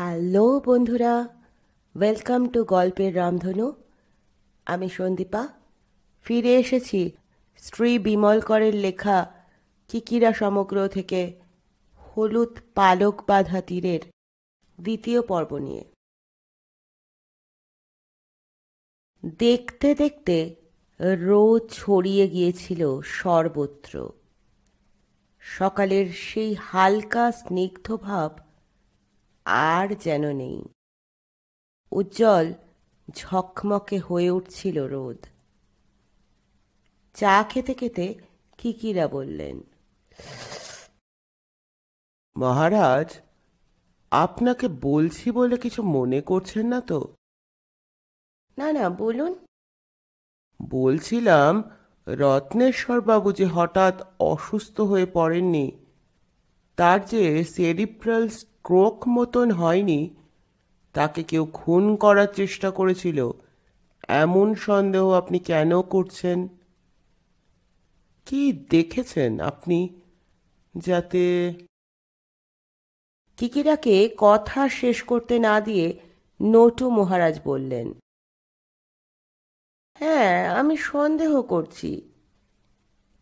hello বন্ধুরা welcome to গল্পের রামধনু আমি সন্দীপা ফিরে এসেছি শ্রী বিমল করের লেখা কিকিরা সমগ্র থেকে হলুদ পালক বাঁধা তীরের দ্বিতীয় পর্ব নিয়ে দেখতে দেখতে রোদ ছড়িয়ে গিয়েছিল সর্বত্র সকালের সেই হালকা স্নিগ্ধ ভাব আর যেন নেই উজ্জ্বল ঝকমকে হয়ে উঠছিল রোদ চা খেতে খেতে কিকিরা বললেন মহারাজ আপনাকে বলছি বলে কিছু মনে করছেন না তো না না বলুন বলছিলাম রত্নেশ্বর বাবু যে হঠাৎ অসুস্থ হয়ে পড়েননি তার যে সেরিপ্রাল ক্রোক মতন হয়নি তাকে কেউ খুন করার চেষ্টা করেছিল এমন সন্দেহ আপনি কেন করছেন কি দেখেছেন আপনি যাতে কিকিরাকে কথা শেষ করতে না দিয়ে নটু মহারাজ বললেন হ্যাঁ আমি সন্দেহ করছি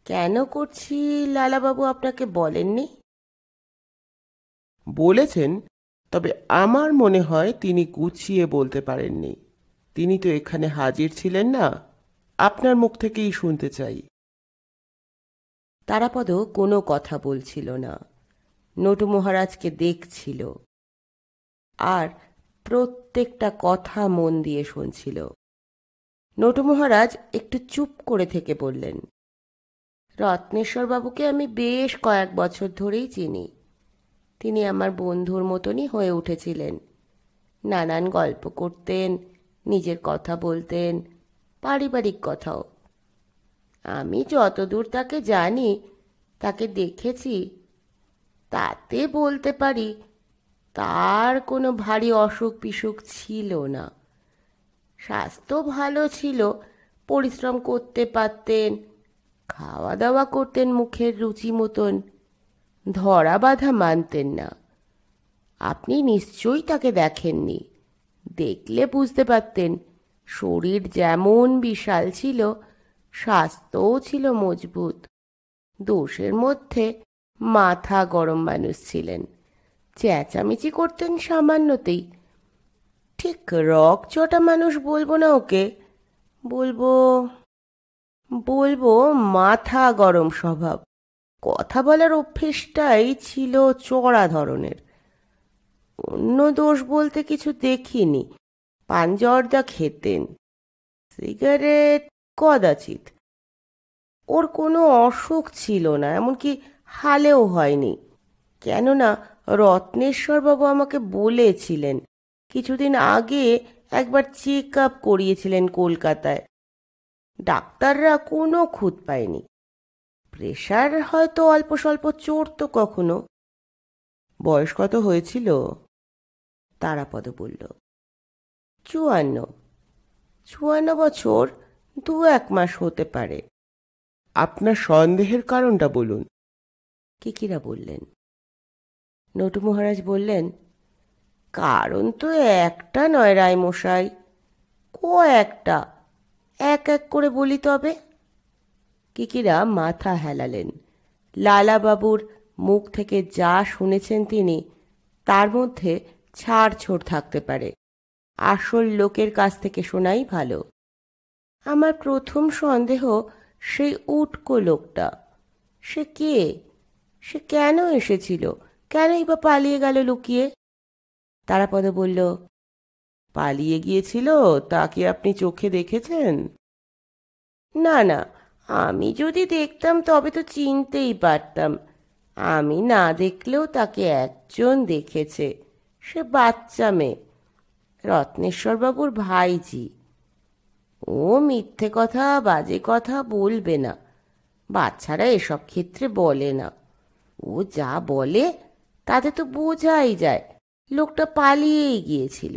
কেন করছি লালাবাবু আপনাকে বলেননি বলেছেন তবে আমার মনে হয় তিনি গুছিয়ে বলতে পারেননি তিনি তো এখানে হাজির ছিলেন না আপনার মুখ থেকেই শুনতে চাই তারাপদ কোনো কথা বলছিল না নটু মহারাজকে দেখছিল আর প্রত্যেকটা কথা মন দিয়ে শুনছিল নটু মহারাজ একটু চুপ করে থেকে বললেন রত্নেশ্বরবাবুকে আমি বেশ কয়েক বছর ধরেই চিনি তিনি আমার বন্ধুর মতনই হয়ে উঠেছিলেন নানান গল্প করতেন নিজের কথা বলতেন পারিবারিক কথাও আমি যতদূর তাকে জানি তাকে দেখেছি তাতে বলতে পারি তার কোনো ভারী অসুখ বিসুখ ছিল না স্বাস্থ্য ভালো ছিল পরিশ্রম করতে পারতেন খাওয়া দাওয়া করতেন মুখের রুচি মতন ধরা বাধা মানতেন না আপনি নিশ্চয়ই তাকে দেখেননি দেখলে বুঝতে পারতেন শরীর যেমন বিশাল ছিল স্বাস্থ্যও ছিল মজবুত দোষের মধ্যে মাথা গরম মানুষ ছিলেন চেঁচামেচি করতেন সামান্যতেই ঠিক রক চটা মানুষ বলবো না ওকে বলবো বলবো মাথা গরম স্বভাব কথা বলার অভ্যেসটাই ছিল চড়া ধরনের অন্য দোষ বলতে কিছু দেখিনি পাঞ্জর্দা খেতেন সিগারেট কদাচিৎ ওর কোনো অসুখ ছিল না এমনকি হালেও হয়নি কেননা রত্নেশ্বরবাবু আমাকে বলেছিলেন কিছুদিন আগে একবার চেক আপ করিয়েছিলেন কলকাতায় ডাক্তাররা কোনো খুঁত পায়নি প্রেশার হয়তো অল্প স্বল্প তো কখনো বয়স কত হয়েছিল তারাপদ বলল চুয়ান্ন চুয়ান্ন বছর দু এক মাস হতে পারে আপনার সন্দেহের কারণটা বলুন কিকিরা বললেন নটু মহারাজ বললেন কারণ তো একটা নয় রায় মশাই কয়েকটা এক এক করে বলি তবে কিকিরা মাথা হেলালেন লালাবাবুর মুখ থেকে যা শুনেছেন তিনি তার মধ্যে ছাড় ছোট থাকতে পারে আসল লোকের কাছ থেকে শোনাই ভালো আমার প্রথম সন্দেহ সেই উটকো লোকটা সে কে সে কেন এসেছিল কেনই বা পালিয়ে গেল লুকিয়ে তারাপদ বলল পালিয়ে গিয়েছিল তা কি আপনি চোখে দেখেছেন না না আমি যদি দেখতাম তবে তো চিনতেই পারতাম আমি না দেখলেও তাকে একজন দেখেছে সে বাচ্চা মেয়ে রত্নেশ্বরবাবুর ভাইজি ও মিথ্যে কথা বাজে কথা বলবে না বাচ্চারা এসব ক্ষেত্রে বলে না ও যা বলে তাতে তো বোঝাই যায় লোকটা পালিয়েই গিয়েছিল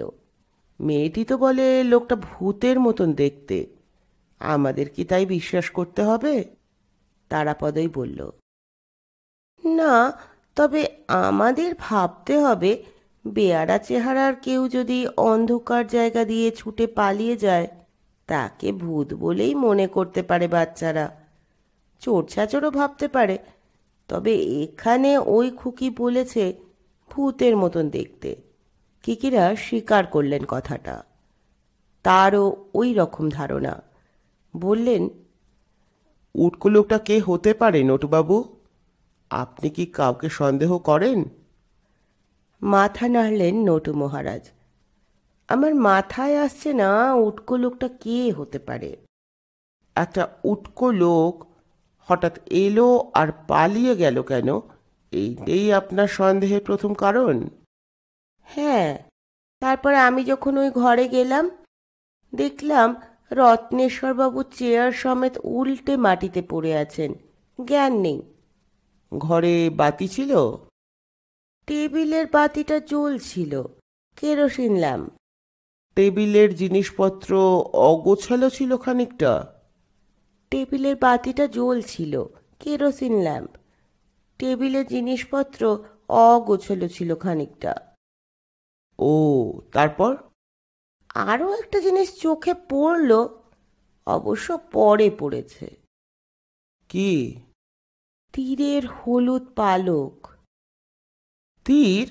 মেয়েটি তো বলে লোকটা ভূতের মতন দেখতে আমাদের কি তাই বিশ্বাস করতে হবে তারাপদই বলল না তবে আমাদের ভাবতে হবে বেয়ারা চেহারার কেউ যদি অন্ধকার জায়গা দিয়ে ছুটে পালিয়ে যায় তাকে ভূত বলেই মনে করতে পারে বাচ্চারা চোরছাচোরও ভাবতে পারে তবে এখানে ওই খুকি বলেছে ভূতের মতন দেখতে কিকিরা স্বীকার করলেন কথাটা তারও ওই রকম ধারণা বললেন উটকো লোকটা কে হতে পারে নটুবাবু আপনি কি কাউকে সন্দেহ করেন মাথা নাড়লেন নটু মহারাজ আমার মাথায় আসছে না উটকো লোকটা কে হতে পারে একটা উটকো লোক হঠাৎ এলো আর পালিয়ে গেল কেন এইটাই আপনার সন্দেহের প্রথম কারণ হ্যাঁ তারপরে আমি যখন ওই ঘরে গেলাম দেখলাম রত্নেশ্বরবাবু চেয়ার সমেত উল্টে মাটিতে পড়ে আছেন জ্ঞান নেই ঘরে বাতি ছিল টেবিলের বাতিটা জ্বলছিল কেরোসিন ল্যাম্প টেবিলের জিনিসপত্র অগোছালো ছিল খানিকটা টেবিলের বাতিটা জ্বলছিল কেরোসিন ল্যাম্প টেবিলের জিনিসপত্র অগোছালো ছিল খানিকটা ও তারপর আরও একটা জিনিস চোখে পড়ল অবশ্য পরে পড়েছে কি তীরের হলুদ পালক তীর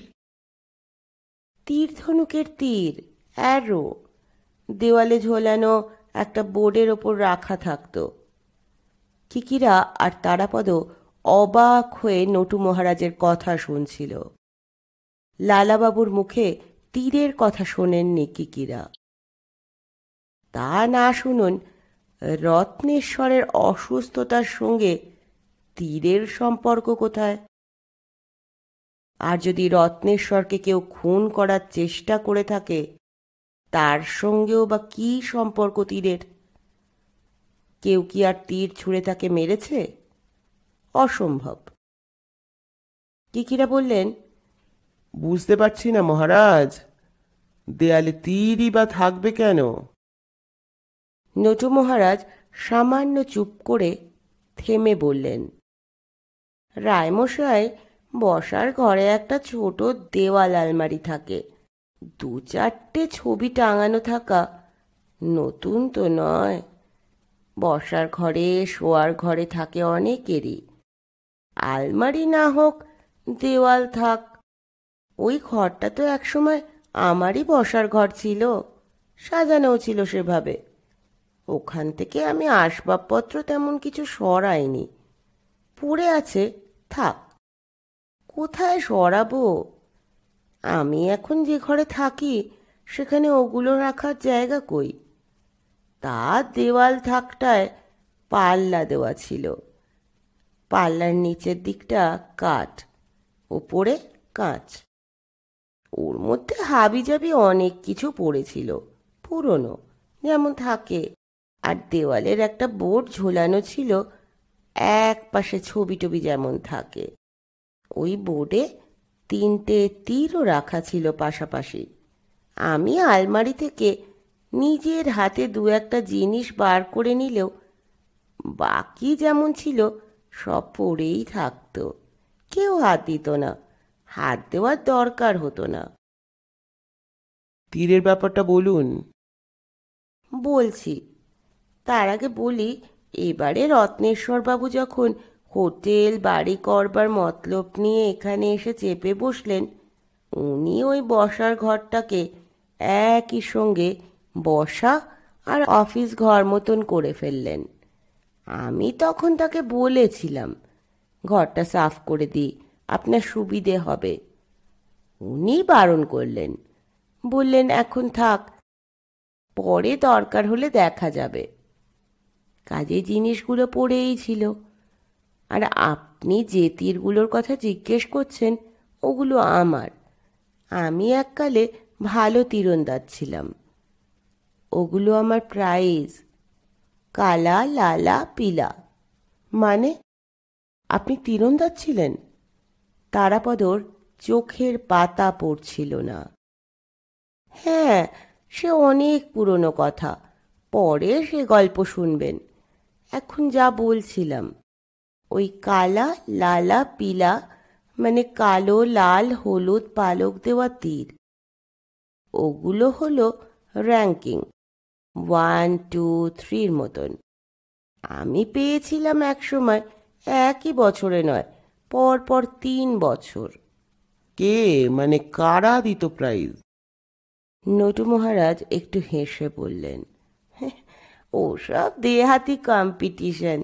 তীরধনুকের তীর অ্যারো দেওয়ালে ঝোলানো একটা বোর্ডের ওপর রাখা থাকত কিকিরা আর তারাপদ অবাক হয়ে নটু মহারাজের কথা শুনছিল লালাবাবুর মুখে তীরের কথা শোনেন নেকিকিরা তা না শুনুন রত্নেশ্বরের অসুস্থতার সঙ্গে তীরের সম্পর্ক কোথায় আর যদি রত্নেশ্বরকে কেউ খুন করার চেষ্টা করে থাকে তার সঙ্গেও বা কি সম্পর্ক তীরের কেউ কি আর তীর ছুঁড়ে তাকে মেরেছে অসম্ভব কিকিরা বললেন বুঝতে পারছি না মহারাজ দেয়ালে তীরই বা থাকবে কেন নটু মহারাজ সামান্য চুপ করে থেমে বললেন রায়মশাই বসার ঘরে একটা ছোট দেওয়াল আলমারি থাকে দু চারটে ছবি টাঙানো থাকা নতুন তো নয় বসার ঘরে শোয়ার ঘরে থাকে অনেকেরই আলমারি না হোক দেওয়াল থাক ওই ঘরটা তো একসময় আমারই বসার ঘর ছিল সাজানোও ছিল সেভাবে ওখান থেকে আমি আসবাবপত্র তেমন কিছু সরাইনি পড়ে আছে থাক কোথায় সরাবো আমি এখন যে ঘরে থাকি সেখানে ওগুলো রাখার জায়গা কই তা দেওয়াল থাকটায় পাল্লা দেওয়া ছিল পাল্লার নিচের দিকটা কাঠ ওপরে কাঁচ ওর মধ্যে হাবিজাবি অনেক কিছু পড়েছিল পুরনো যেমন থাকে আর দেওয়ালের একটা বোর্ড ঝোলানো ছিল এক পাশে ছবি টবি যেমন থাকে ওই বোর্ডে তিনটে তীরও রাখা ছিল পাশাপাশি আমি আলমারি থেকে নিজের হাতে দু একটা জিনিস বার করে নিলেও বাকি যেমন ছিল সব পড়েই থাকতো কেউ হাত দিত না হাত দেওয়ার দরকার হতো না তীরের ব্যাপারটা বলুন বলছি তার আগে বলি এবারে রত্নেশ্বরবাবু যখন হোটেল বাড়ি করবার মতলব নিয়ে এখানে এসে চেপে বসলেন উনি ওই বসার ঘরটাকে একই সঙ্গে বসা আর অফিস ঘর মতন করে ফেললেন আমি তখন তাকে বলেছিলাম ঘরটা সাফ করে দিই আপনার সুবিধে হবে উনি বারণ করলেন বললেন এখন থাক পরে দরকার হলে দেখা যাবে কাজে জিনিসগুলো পড়েই ছিল আর আপনি যে তীরগুলোর কথা জিজ্ঞেস করছেন ওগুলো আমার আমি এককালে ভালো তীরন্দাজ ছিলাম ওগুলো আমার প্রাইজ কালা লালা পিলা মানে আপনি তীরন্দাজ ছিলেন তারাপদর চোখের পাতা পড়ছিল না হ্যাঁ সে অনেক পুরনো কথা পরে সে গল্প শুনবেন এখন যা বলছিলাম ওই কালা লালা পিলা মানে কালো লাল হলুদ পালক দেওয়া তীর ওগুলো হলো র্যাঙ্কিং ওয়ান টু থ্রির মতন আমি পেয়েছিলাম এক সময় একই বছরে নয় পর পর তিন বছর কে মানে কারা দিত প্রাইজ নটু মহারাজ একটু হেসে বললেন হ্যাঁ, ওসব দেহাতি কম্পিটিশন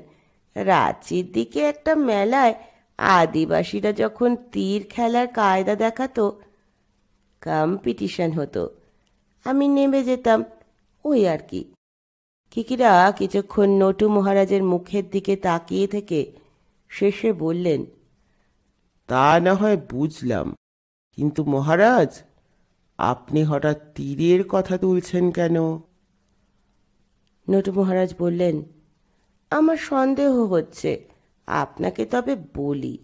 রাঁচির দিকে একটা মেলায় আদিবাসীরা যখন তীর খেলার কায়দা দেখাতো কম্পিটিশন হতো আমি নেমে যেতাম ওই আর কি কিকিরা কিছুক্ষণ নটু মহারাজের মুখের দিকে তাকিয়ে থেকে শেষে বললেন তা না হয় বুঝলাম কিন্তু মহারাজ আপনি হঠাৎ তীরের কথা তুলছেন কেন নটু মহারাজ বললেন আমার সন্দেহ হচ্ছে আপনাকে তবে বলি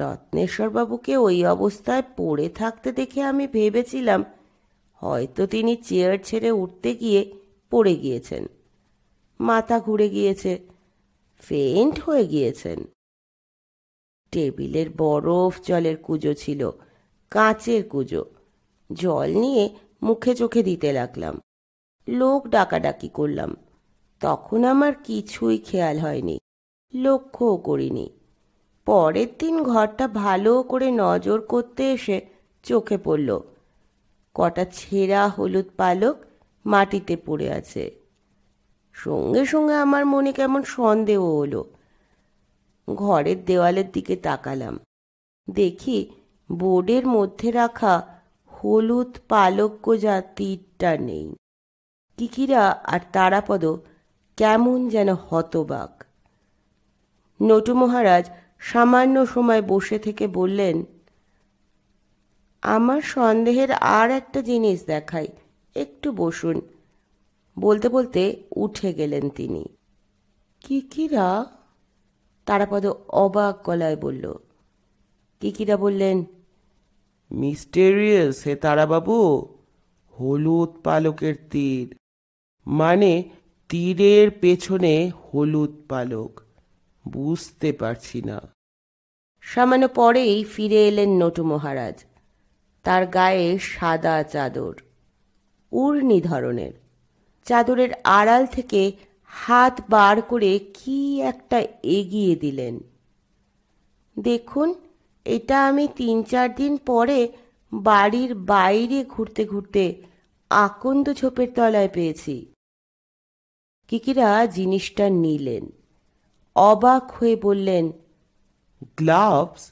রত্নেশ্বরবাবুকে ওই অবস্থায় পড়ে থাকতে দেখে আমি ভেবেছিলাম হয়তো তিনি চেয়ার ছেড়ে উঠতে গিয়ে পড়ে গিয়েছেন মাথা ঘুরে গিয়েছে ফেন্ট হয়ে গিয়েছেন টেবিলের বরফ জলের কুজো ছিল কাঁচের কুজো জল নিয়ে মুখে চোখে দিতে লাগলাম লোক ডাকাডাকি করলাম তখন আমার কিছুই খেয়াল হয়নি লক্ষ্যও করিনি পরের দিন ঘরটা ভালো করে নজর করতে এসে চোখে পড়ল কটা ছেঁড়া হলুদ পালক মাটিতে পড়ে আছে সঙ্গে সঙ্গে আমার মনে কেমন সন্দেহ হলো ঘরের দেওয়ালের দিকে তাকালাম দেখি বোর্ডের মধ্যে রাখা হলুদ পালক্য যা তীরটা নেই কিকিরা আর তারাপদ কেমন যেন হতবাক নটু মহারাজ সামান্য সময় বসে থেকে বললেন আমার সন্দেহের আর একটা জিনিস দেখাই একটু বসুন বলতে বলতে উঠে গেলেন তিনি কিকিরা তারাপদ অবাক গলায় বলল কিকিরা বললেন মিস্টেরিয়াস হে তারাবাবু হলুদ পালকের তীর মানে তীরের পেছনে হলুদ পালক বুঝতে পারছি না সামান্য পরেই ফিরে এলেন নটু মহারাজ তার গায়ে সাদা চাদর উর্নি ধরনের চাদরের আড়াল থেকে হাত বার করে কি একটা এগিয়ে দিলেন দেখুন এটা আমি তিন চার দিন পরে বাড়ির বাইরে ঘুরতে ঘুরতে আকন্দ ঝোপের তলায় পেয়েছি কিকিরা জিনিসটা নিলেন অবাক হয়ে বললেন গ্লাভস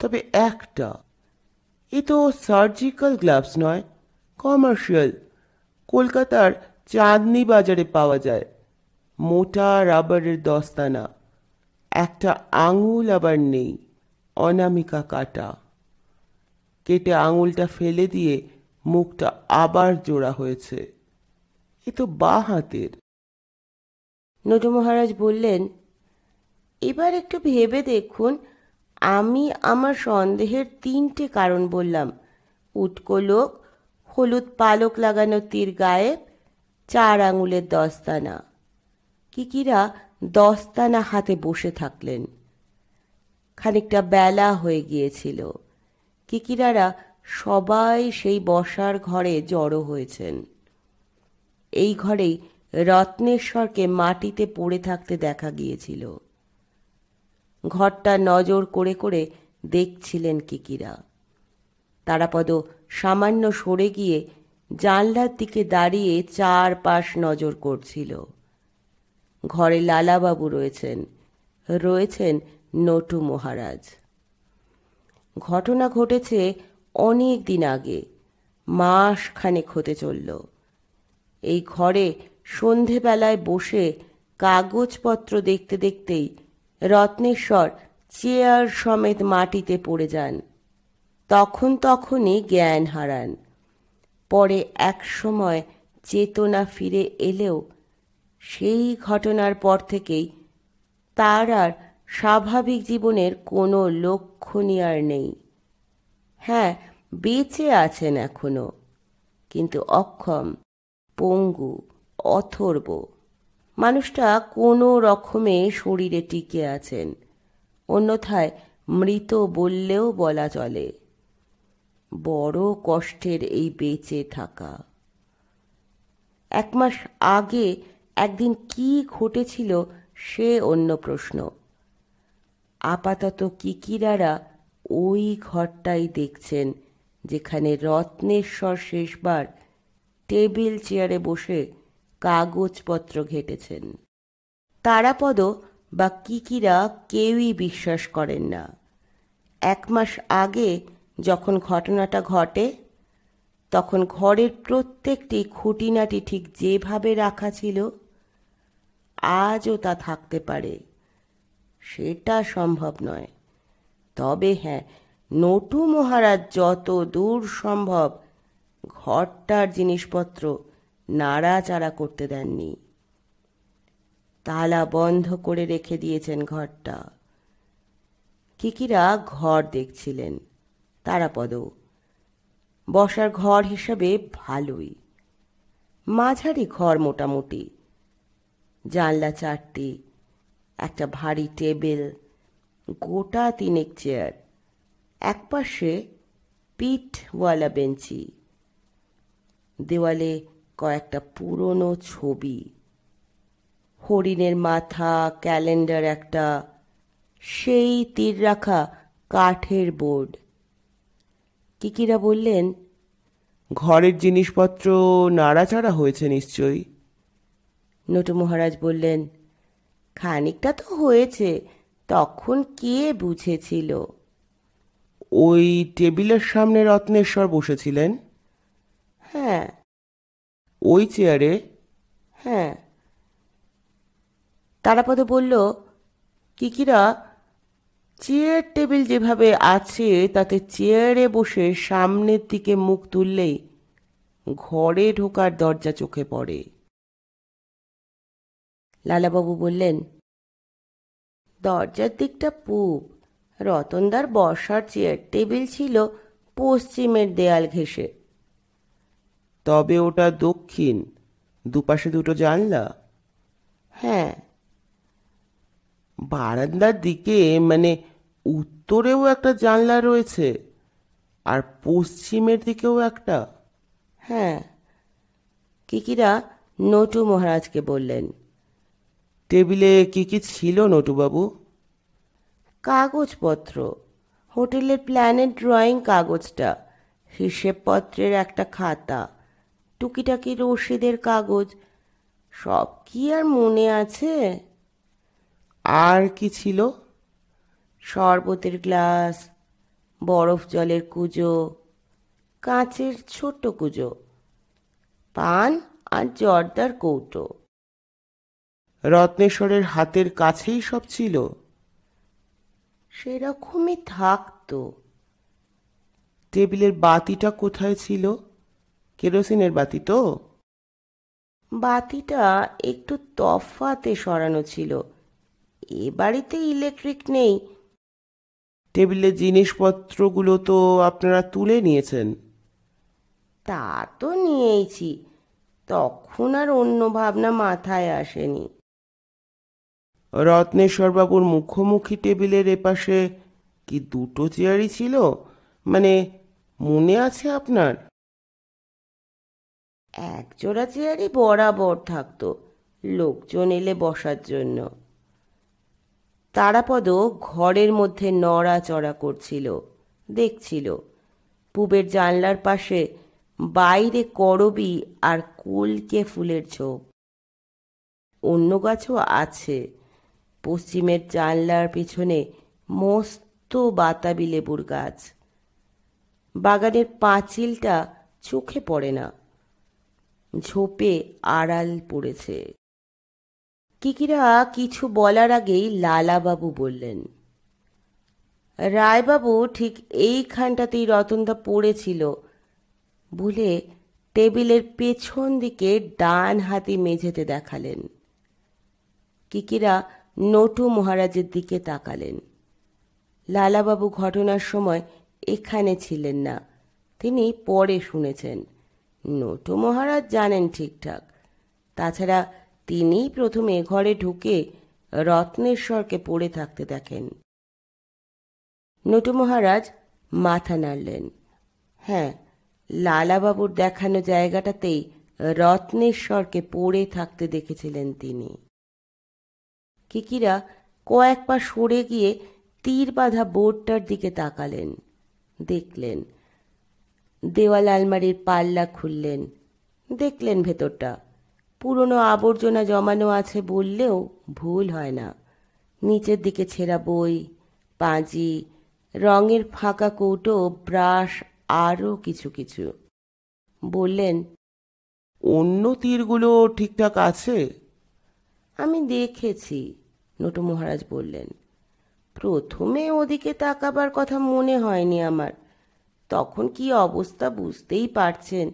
তবে একটা এ তো সার্জিক্যাল গ্লাভস নয় কমার্শিয়াল কলকাতার চাঁদনি বাজারে পাওয়া যায় মোটা রাবারের দস্তানা একটা আঙুল আবার নেই অনামিকা কাটা কেটে আঙুলটা ফেলে দিয়ে মুখটা আবার জোড়া হয়েছে এ তো বা হাতের নটু মহারাজ বললেন এবার একটু ভেবে দেখুন আমি আমার সন্দেহের তিনটে কারণ বললাম উটকো লোক হলুদ পালক লাগানো তীর গায়ে চার আঙুলের দস্তানা কিকিরা দস্তানা হাতে বসে থাকলেন খানিকটা বেলা হয়ে গিয়েছিল কিকিরারা সবাই সেই বসার ঘরে জড়ো হয়েছেন এই ঘরেই রত্নেশ্বরকে মাটিতে পড়ে থাকতে দেখা গিয়েছিল ঘরটা নজর করে করে দেখছিলেন কিকিরা তারাপদ সামান্য সরে গিয়ে জানলার দিকে দাঁড়িয়ে চারপাশ নজর করছিল ঘরে লালাবাবু রয়েছেন রয়েছেন নটু মহারাজ ঘটনা ঘটেছে অনেক দিন আগে মাস খানেক হতে চলল এই ঘরে সন্ধেবেলায় বসে কাগজপত্র দেখতে দেখতেই রত্নেশ্বর চেয়ার সমেত মাটিতে পড়ে যান তখন তখনই জ্ঞান হারান পরে এক সময় চেতনা ফিরে এলেও সেই ঘটনার পর থেকেই তার আর স্বাভাবিক জীবনের কোনো লক্ষণই আর নেই হ্যাঁ বেঁচে আছেন এখনো কিন্তু অক্ষম পঙ্গু অথর্ব মানুষটা কোনো রকমে শরীরে টিকে আছেন অন্যথায় মৃত বললেও বলা চলে বড় কষ্টের এই বেঁচে থাকা এক মাস আগে একদিন কি ঘটেছিল সে অন্য প্রশ্ন আপাতত কিকিরারা ওই ঘরটাই দেখছেন যেখানে রত্নেশ্বর শেষবার টেবিল চেয়ারে বসে কাগজপত্র ঘেটেছেন তারাপদ বা কিকিরা কেউই বিশ্বাস করেন না এক মাস আগে যখন ঘটনাটা ঘটে তখন ঘরের প্রত্যেকটি খুঁটিনাটি ঠিক যেভাবে রাখা ছিল আজও তা থাকতে পারে সেটা সম্ভব নয় তবে হ্যাঁ নটু মহারাজ যত দূর সম্ভব ঘরটার জিনিসপত্র নাড়াচাড়া করতে দেননি তালা বন্ধ করে রেখে দিয়েছেন ঘরটা কিকিরা ঘর দেখছিলেন তারাপদ বসার ঘর হিসাবে ভালোই মাঝারি ঘর মোটামুটি জানলা চারটি একটা ভারী টেবিল গোটা তিনেক চেয়ার একপাশে পিঠওয়ালা বেঞ্চি দেওয়ালে কয়েকটা পুরনো ছবি হরিণের মাথা ক্যালেন্ডার একটা সেই তীর রাখা কাঠের বোর্ড কিকিরা বললেন ঘরের জিনিসপত্র নাড়াচাড়া হয়েছে নিশ্চয়ই নটু মহারাজ বললেন খানিকটা তো হয়েছে তখন কে বুঝেছিল ওই টেবিলের সামনে রত্নেশ্বর বসেছিলেন হ্যাঁ ওই চেয়ারে হ্যাঁ তারাপদ বলল কিকিরা চেয়ার টেবিল যেভাবে আছে তাতে চেয়ারে বসে সামনের দিকে মুখ তুললেই ঘরে ঢোকার দরজা চোখে পড়ে লালাবাবু বললেন দরজার দিকটা পূব রতনদার বসার চেয়ার টেবিল ছিল পশ্চিমের দেয়াল ঘেঁষে তবে ওটা দক্ষিণ দুপাশে দুটো জানলা হ্যাঁ বারান্দার দিকে মানে উত্তরেও একটা জানলা রয়েছে আর পশ্চিমের দিকেও একটা হ্যাঁ কিকিরা নটু মহারাজকে বললেন টেবিলে কি কি ছিল নটুবাবু কাগজপত্র হোটেলের প্ল্যানের ড্রয়িং কাগজটা হিসেবপত্রের একটা খাতা টুকিটাকি রসিদের কাগজ সব কি আর মনে আছে আর কি ছিল শরবতের গ্লাস বরফ জলের কুজো কাঁচের ছোট্ট কুজো পান আর জর্দার কৌটো রত্নেশ্বরের হাতের কাছেই সব ছিল সেরকমই থাকতো টেবিলের বাতিটা কোথায় ছিল কেরোসিনের বাতি তো বাতিটা একটু তফাতে সরানো ছিল এ বাড়িতে ইলেকট্রিক নেই টেবিলের জিনিসপত্রগুলো তো আপনারা তুলে নিয়েছেন তা তো নিয়েইছি তখন আর অন্য ভাবনা মাথায় আসেনি রত্নেশ্বরবাবুর মুখোমুখি টেবিলের এপাশে কি দুটো চেয়ারই ছিল মানে মনে আছে আপনার একজোড়া চেয়ারই বরাবর থাকতো লোকজন এলে বসার জন্য তারাপদ ঘরের মধ্যে নড়াচড়া করছিল দেখছিল পুবের জানলার পাশে বাইরে করবি আর কুলকে ফুলের ঝোপ অন্য গাছও আছে পশ্চিমের জানলার পিছনে মস্ত বাতাবি লেবুর গাছ বাগানের পাঁচিলটা চোখে পড়ে না ঝোপে আড়াল পড়েছে কিকিরা কিছু বলার আগেই লালাবাবু বললেন রায়বাবু ঠিক এইখানটাতেই রতনদা পড়েছিল বলে টেবিলের পেছন দিকে ডান হাতি মেঝেতে দেখালেন কিকিরা নটু মহারাজের দিকে তাকালেন লালাবাবু ঘটনার সময় এখানে ছিলেন না তিনি পরে শুনেছেন নটু মহারাজ জানেন ঠিকঠাক তাছাড়া তিনি প্রথমে ঘরে ঢুকে রত্নেশ্বরকে পড়ে থাকতে দেখেন নটু মহারাজ মাথা নাড়লেন হ্যাঁ লালাবাবুর দেখানো জায়গাটাতেই রত্নেশ্বরকে পড়ে থাকতে দেখেছিলেন তিনি কিকিরা কয়েক পা সরে গিয়ে তীর বাঁধা বোর্ডটার দিকে তাকালেন দেখলেন দেওয়াল আলমারির পাল্লা খুললেন দেখলেন ভেতরটা পুরনো আবর্জনা জমানো আছে বললেও ভুল হয় না নিচের দিকে ছেঁড়া বই পাঁজি রঙের ফাঁকা কৌটো ব্রাশ আরও কিছু কিছু বললেন অন্য তীরগুলো ঠিকঠাক আছে আমি দেখেছি নটু মহারাজ বললেন প্রথমে ওদিকে তাকাবার কথা মনে হয়নি আমার তখন কি অবস্থা বুঝতেই পারছেন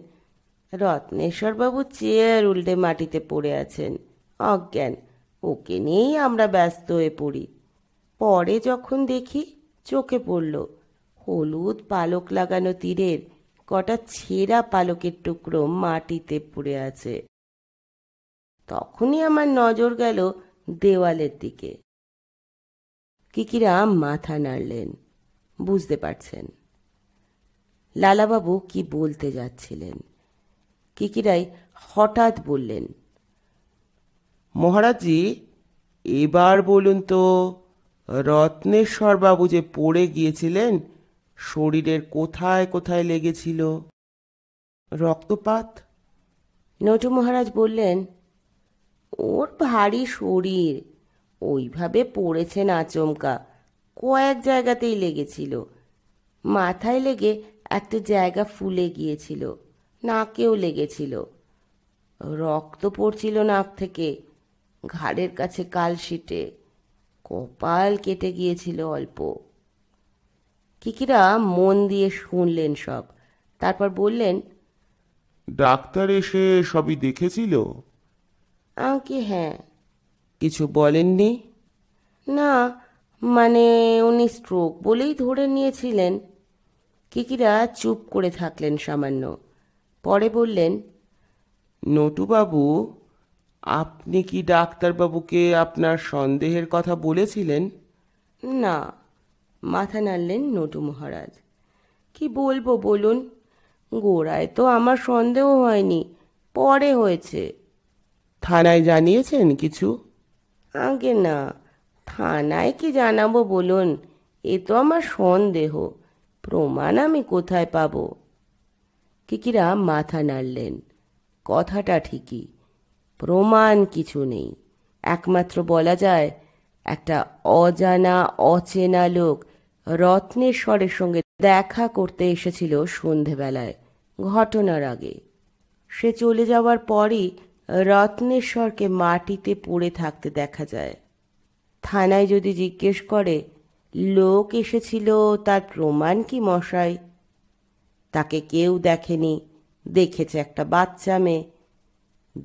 রত্নেশ্বরবাবু চেয়ার উল্টে মাটিতে পড়ে আছেন অজ্ঞান ওকে নিয়েই আমরা ব্যস্ত হয়ে পড়ি পরে যখন দেখি চোখে পড়ল হলুদ পালক লাগানো তীরের কটা ছেঁড়া পালকের টুকরো মাটিতে পড়ে আছে তখনই আমার নজর গেল দেওয়ালের দিকে কিকিরাম মাথা নাড়লেন বুঝতে পারছেন লালাবাবু কি বলতে যাচ্ছিলেন কিকিরাই হঠাৎ বললেন মহারাজজি এবার বলুন তো রত্নেশ্বরবাবু যে পড়ে গিয়েছিলেন শরীরের কোথায় কোথায় লেগেছিল রক্তপাত নটু মহারাজ বললেন ওর ভারী শরীর ওইভাবে পড়েছেন আচমকা কয়েক জায়গাতেই লেগেছিল মাথায় লেগে একটা জায়গা ফুলে গিয়েছিল নাকেও লেগেছিল রক্ত পড়ছিল নাক থেকে ঘাড়ের কাছে কালশিটে কপাল কেটে গিয়েছিল অল্প কিকিরা মন দিয়ে শুনলেন সব তারপর বললেন ডাক্তার এসে সবই দেখেছিল আঁকি হ্যাঁ কিছু বলেননি না মানে উনি স্ট্রোক বলেই ধরে নিয়েছিলেন কিকিরা চুপ করে থাকলেন সামান্য পরে বললেন নটুবাবু আপনি কি ডাক্তারবাবুকে আপনার সন্দেহের কথা বলেছিলেন না মাথা নাড়লেন নটু মহারাজ কি বলবো বলুন গোড়ায় তো আমার সন্দেহ হয়নি পরে হয়েছে থানায় জানিয়েছেন কিছু আগে না থানায় কি জানাবো বলুন এ তো আমার সন্দেহ প্রমাণ আমি কোথায় পাবো কিকিরা মাথা নাড়লেন কথাটা ঠিকই প্রমাণ কিছু নেই একমাত্র বলা যায় একটা অজানা অচেনা লোক রত্নেশ্বরের সঙ্গে দেখা করতে এসেছিল সন্ধেবেলায় ঘটনার আগে সে চলে যাওয়ার পরই রত্নেশ্বরকে মাটিতে পড়ে থাকতে দেখা যায় থানায় যদি জিজ্ঞেস করে লোক এসেছিল তার প্রমাণ কি মশাই তাকে কেউ দেখেনি দেখেছে একটা বাচ্চা মেয়ে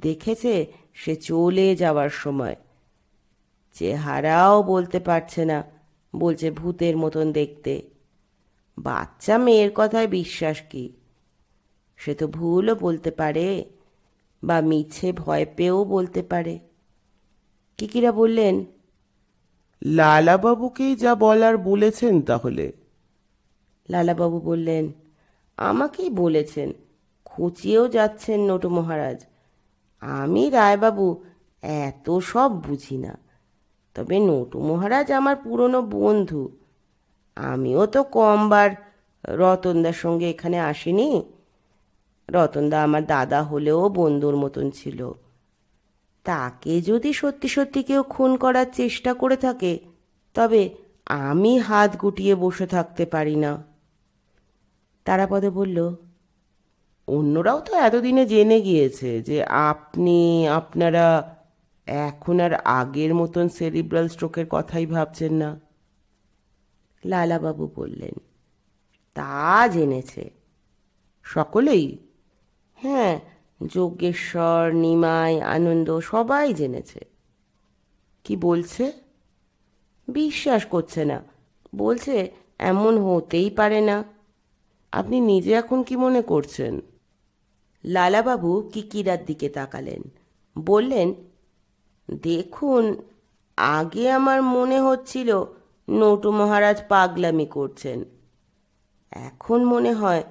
দেখেছে সে চলে যাওয়ার সময় চেহারাও বলতে পারছে না বলছে ভূতের মতন দেখতে বাচ্চা মেয়ের কথায় বিশ্বাস কি সে তো ভুলও বলতে পারে বা মিছে ভয় পেয়েও বলতে পারে কিকিরা বললেন লালাবাবুকেই যা বলার বলেছেন তাহলে লালাবাবু বললেন আমাকেই বলেছেন খুঁচিয়েও যাচ্ছেন নটু মহারাজ আমি রায়বাবু এত সব বুঝি না তবে নটু মহারাজ আমার পুরনো বন্ধু আমিও তো কমবার রতনদার সঙ্গে এখানে আসিনি রতনদা আমার দাদা হলেও বন্ধুর মতন ছিল তাকে যদি সত্যি সত্যি কেউ খুন করার চেষ্টা করে থাকে তবে আমি হাত গুটিয়ে বসে থাকতে পারি না তারাপদ বলল অন্যরাও তো এতদিনে জেনে গিয়েছে যে আপনি আপনারা এখন আর আগের মতন সেরিব্রাল স্ট্রোকের কথাই ভাবছেন না লালাবাবু বললেন তা জেনেছে সকলেই হ্যাঁ যজ্ঞেশ্বর নিমাই আনন্দ সবাই জেনেছে কি বলছে বিশ্বাস করছে না বলছে এমন হতেই পারে না আপনি নিজে এখন কি মনে করছেন লালাবাবু কিকিরার দিকে তাকালেন বললেন দেখুন আগে আমার মনে হচ্ছিল নটু মহারাজ পাগলামি করছেন এখন মনে হয়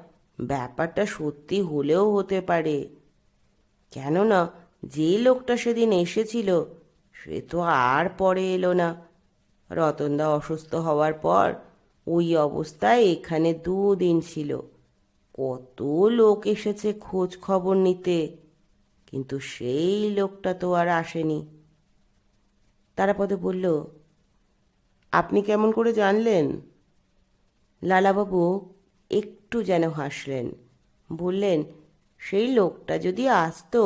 ব্যাপারটা সত্যি হলেও হতে পারে কেননা যে লোকটা সেদিন এসেছিল সে তো আর পরে এলো না রতনদা অসুস্থ হওয়ার পর ওই অবস্থায় এখানে দুদিন ছিল কত লোক এসেছে খোঁজ খবর নিতে কিন্তু সেই লোকটা তো আর আসেনি তারাপদে বলল আপনি কেমন করে জানলেন লালাবাবু একটু যেন হাসলেন বললেন সেই লোকটা যদি আসতো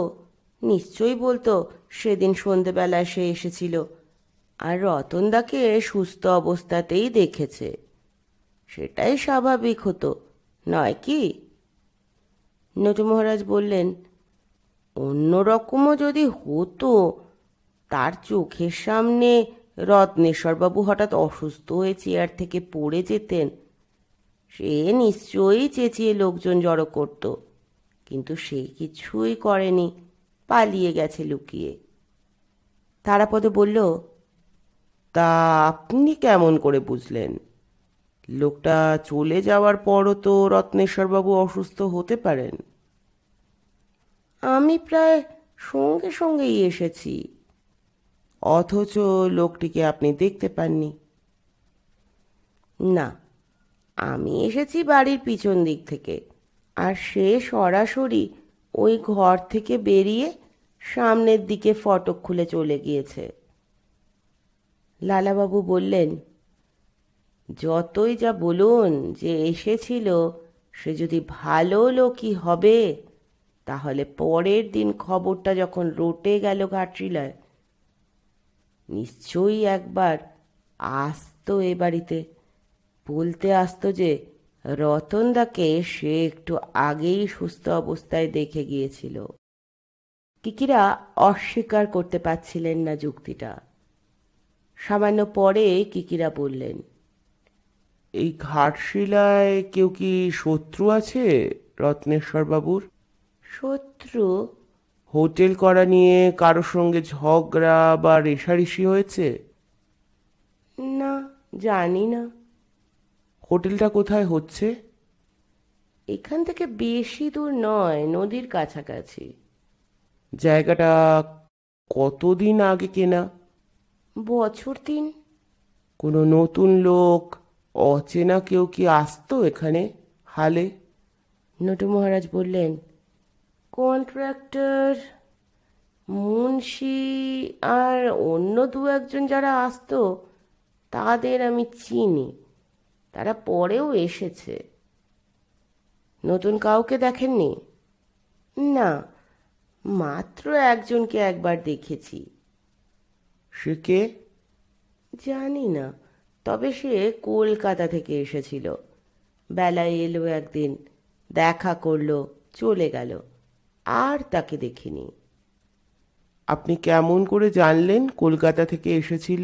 নিশ্চয়ই বলতো সেদিন সন্ধেবেলায় সে এসেছিল আর রতনদাকে সুস্থ অবস্থাতেই দেখেছে সেটাই স্বাভাবিক হতো নয় কি নটু মহারাজ বললেন অন্যরকমও যদি হতো তার চোখের সামনে রত্নেশ্বরবাবু হঠাৎ অসুস্থ হয়ে চেয়ার থেকে পড়ে যেতেন সে নিশ্চয়ই চেঁচিয়ে লোকজন জড়ো করত কিন্তু সে কিছুই করেনি পালিয়ে গেছে লুকিয়ে তারাপদে বলল তা আপনি কেমন করে বুঝলেন লোকটা চলে যাওয়ার পরও তো রত্নেশ্বরবাবু অসুস্থ হতে পারেন আমি প্রায় সঙ্গে সঙ্গেই এসেছি অথচ লোকটিকে আপনি দেখতে পাননি না আমি এসেছি বাড়ির পিছন দিক থেকে আর সে সরাসরি ওই ঘর থেকে বেরিয়ে সামনের দিকে ফটক খুলে চলে গিয়েছে লালাবাবু বললেন যতই যা বলুন যে এসেছিল সে যদি ভালো লোকই হবে তাহলে পরের দিন খবরটা যখন রটে গেল ঘাটশিলায় নিশ্চয়ই একবার আসতো এ বাড়িতে বলতে আসতো যে রতনদাকে সে একটু আগেই সুস্থ অবস্থায় দেখে গিয়েছিল কিকিরা অস্বীকার করতে পারছিলেন না যুক্তিটা সামান্য পরে কিকিরা বললেন এই ঘাটশিলায় কেউ কি শত্রু আছে রত্নেশ্বর বাবুর শত্রু হোটেল করা নিয়ে কারোর সঙ্গে ঝগড়া বা রেশারেশি হয়েছে না জানি না হোটেলটা কোথায় হচ্ছে এখান থেকে বেশি দূর নয় নদীর কাছাকাছি জায়গাটা কতদিন আগে কেনা বছর তিন কোনো নতুন লোক অচেনা কেউ কি আসতো এখানে হালে নটু মহারাজ বললেন কন্ট্রাক্টর মুন্সি আর অন্য দু একজন যারা আসতো তাদের আমি চিনি তারা পরেও এসেছে নতুন কাউকে দেখেননি না মাত্র একজনকে একবার দেখেছি সে কে জানি না তবে সে কলকাতা থেকে এসেছিল বেলায় এলো একদিন দেখা করলো চলে গেল আর তাকে দেখিনি আপনি কেমন করে জানলেন কলকাতা থেকে এসেছিল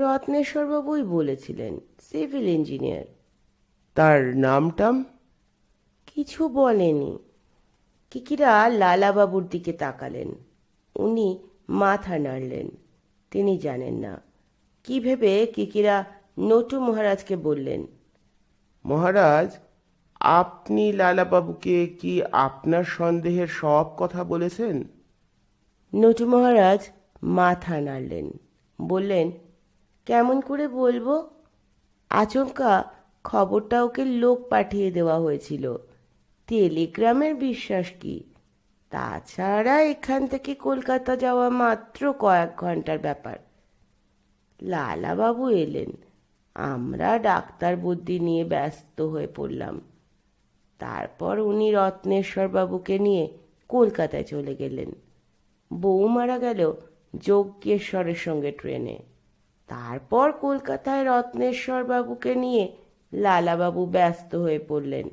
রত্নেশ্বরবাবুই বলেছিলেন সিভিল ইঞ্জিনিয়ার তার নামটাম কিছু বলেনি কিকিরা লালাবাবুর দিকে তাকালেন উনি মাথা নাড়লেন তিনি জানেন না কি ভেবে কিকিরা নটু মহারাজকে বললেন মহারাজ আপনি লালাবাবুকে কি আপনার সন্দেহের সব কথা বলেছেন নটু মহারাজ মাথা নাড়লেন বললেন কেমন করে বলবো আচমকা খবরটা ওকে লোক পাঠিয়ে দেওয়া হয়েছিল টেলিগ্রামের বিশ্বাস কি তাছাড়া এখান থেকে কলকাতা যাওয়া মাত্র কয়েক ঘন্টার ব্যাপার লালাবাবু এলেন আমরা ডাক্তার বুদ্ধি নিয়ে ব্যস্ত হয়ে পড়লাম তারপর উনি রত্নেশ্বরবাবুকে নিয়ে কলকাতায় চলে গেলেন বউ মারা গেল যজ্ঞেশ্বরের সঙ্গে ট্রেনে তারপর কলকাতায় রত্নেশ্বরবাবুকে নিয়ে লালাবাবু ব্যস্ত হয়ে পড়লেন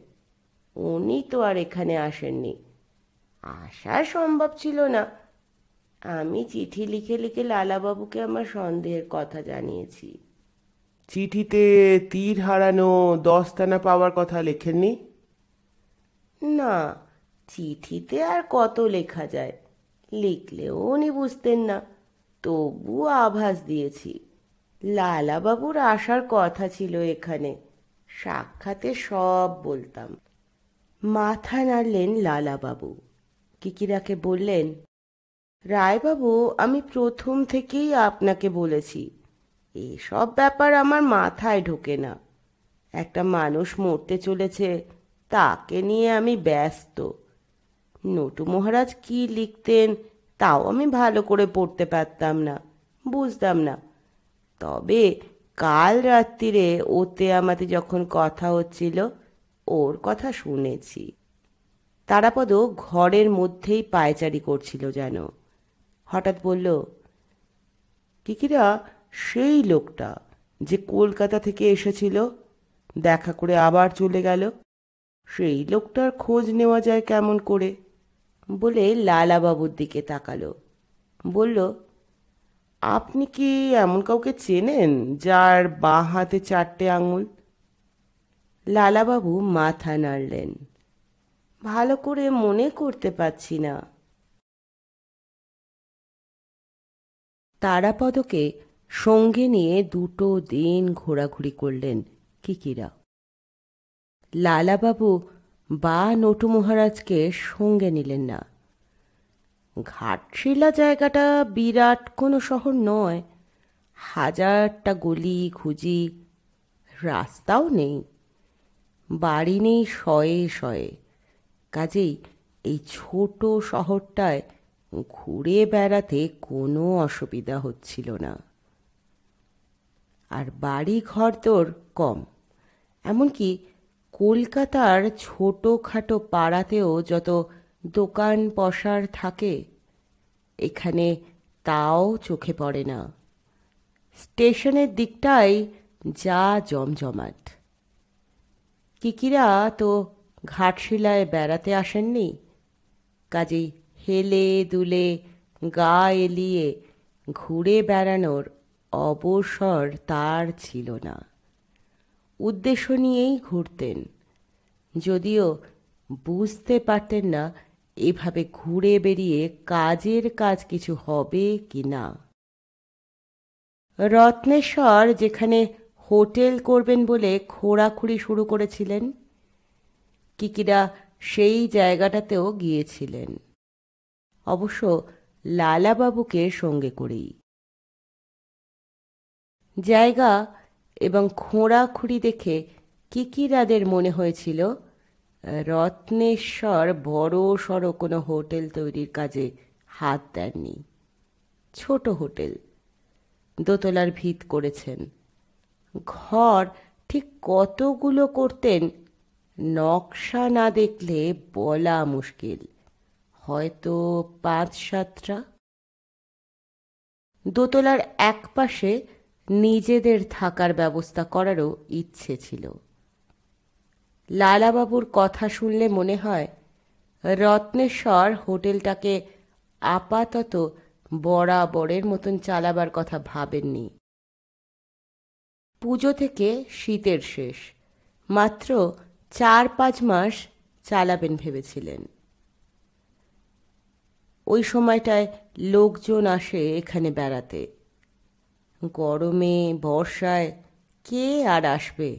উনি তো আর এখানে আসেননি আসা সম্ভব ছিল না আমি চিঠি লিখে লিখে লালাবাবুকে আমার সন্দেহের কথা জানিয়েছি চিঠিতে তীর হারানো দস্তানা পাওয়ার কথা লেখেননি না চিঠিতে আর কত লেখা যায় লিখলেও উনি বুঝতেন না তবু আভাস দিয়েছি লালাবাবুর আসার কথা ছিল এখানে সাক্ষাতে সব বলতাম মাথা নাড়লেন লালাবাবু কিকিরাকে বললেন রায়বাবু আমি প্রথম থেকেই আপনাকে বলেছি এসব ব্যাপার আমার মাথায় ঢোকে না একটা মানুষ মরতে চলেছে তাকে নিয়ে আমি ব্যস্ত নটু মহারাজ কি লিখতেন তাও আমি ভালো করে পড়তে পারতাম না বুঝতাম না তবে কাল রাত্রিরে ওতে আমাতে যখন কথা হচ্ছিল ওর কথা শুনেছি তারাপদ ঘরের মধ্যেই পায়চারি করছিল যেন হঠাৎ বলল কিকিরা সেই লোকটা যে কলকাতা থেকে এসেছিল দেখা করে আবার চলে গেল সেই লোকটার খোঁজ নেওয়া যায় কেমন করে বলে লালাবাবুর দিকে তাকালো বলল আপনি কি এমন কাউকে চেনেন যার বাঁ হাতে চারটে আঙুল লালাবাবু মাথা নাড়লেন ভালো করে মনে করতে পারছি না তারাপদকে সঙ্গে নিয়ে দুটো দিন ঘোরাঘুরি করলেন কিকিরা লালাবাবু বা নটু মহারাজকে সঙ্গে নিলেন না ঘাটশিলা জায়গাটা বিরাট কোনো শহর নয় হাজারটা গলি খুঁজি রাস্তাও নেই বাড়ি নেই শয়ে শয়ে কাজেই এই ছোট শহরটায় ঘুরে বেড়াতে কোনো অসুবিধা হচ্ছিল না আর বাড়ি ঘর তোর কম এমনকি কলকাতার ছোটোখাটো পাড়াতেও যত দোকান পসার থাকে এখানে তাও চোখে পড়ে না স্টেশনের দিকটাই যা জমজমাট কিকিরা তো ঘাটশিলায় বেড়াতে আসেননি কাজেই হেলে দুলে গা এলিয়ে ঘুরে বেড়ানোর অবসর তার ছিল না উদ্দেশ্য নিয়েই ঘুরতেন যদিও বুঝতে পারতেন না এভাবে ঘুরে বেরিয়ে কাজের কাজ কিছু হবে কি না রত্নেশ্বর যেখানে হোটেল করবেন বলে খোঁড়াখুড়ি শুরু করেছিলেন কিকিরা সেই জায়গাটাতেও গিয়েছিলেন অবশ্য লালাবাবুকে সঙ্গে করেই জায়গা এবং খোঁড়াখুঁড়ি দেখে রাদের মনে হয়েছিল রত্নেশ্বর বড় সড়ো কোনো হোটেল তৈরির কাজে হাত দেননি ছোট হোটেল দোতলার ভিত করেছেন ঘর ঠিক কতগুলো করতেন নকশা না দেখলে বলা মুশকিল হয়তো পাঁচ সাতটা দোতলার এক পাশে নিজেদের থাকার ব্যবস্থা করারও ইচ্ছে ছিল লালাবাবুর কথা শুনলে মনে হয় রত্নেশ্বর হোটেলটাকে আপাতত বরাবরের মতন চালাবার কথা ভাবেননি পুজো থেকে শীতের শেষ মাত্র চার পাঁচ মাস চালাবেন ভেবেছিলেন ওই সময়টায় লোকজন আসে এখানে বেড়াতে গরমে বর্ষায় কে আর আসবে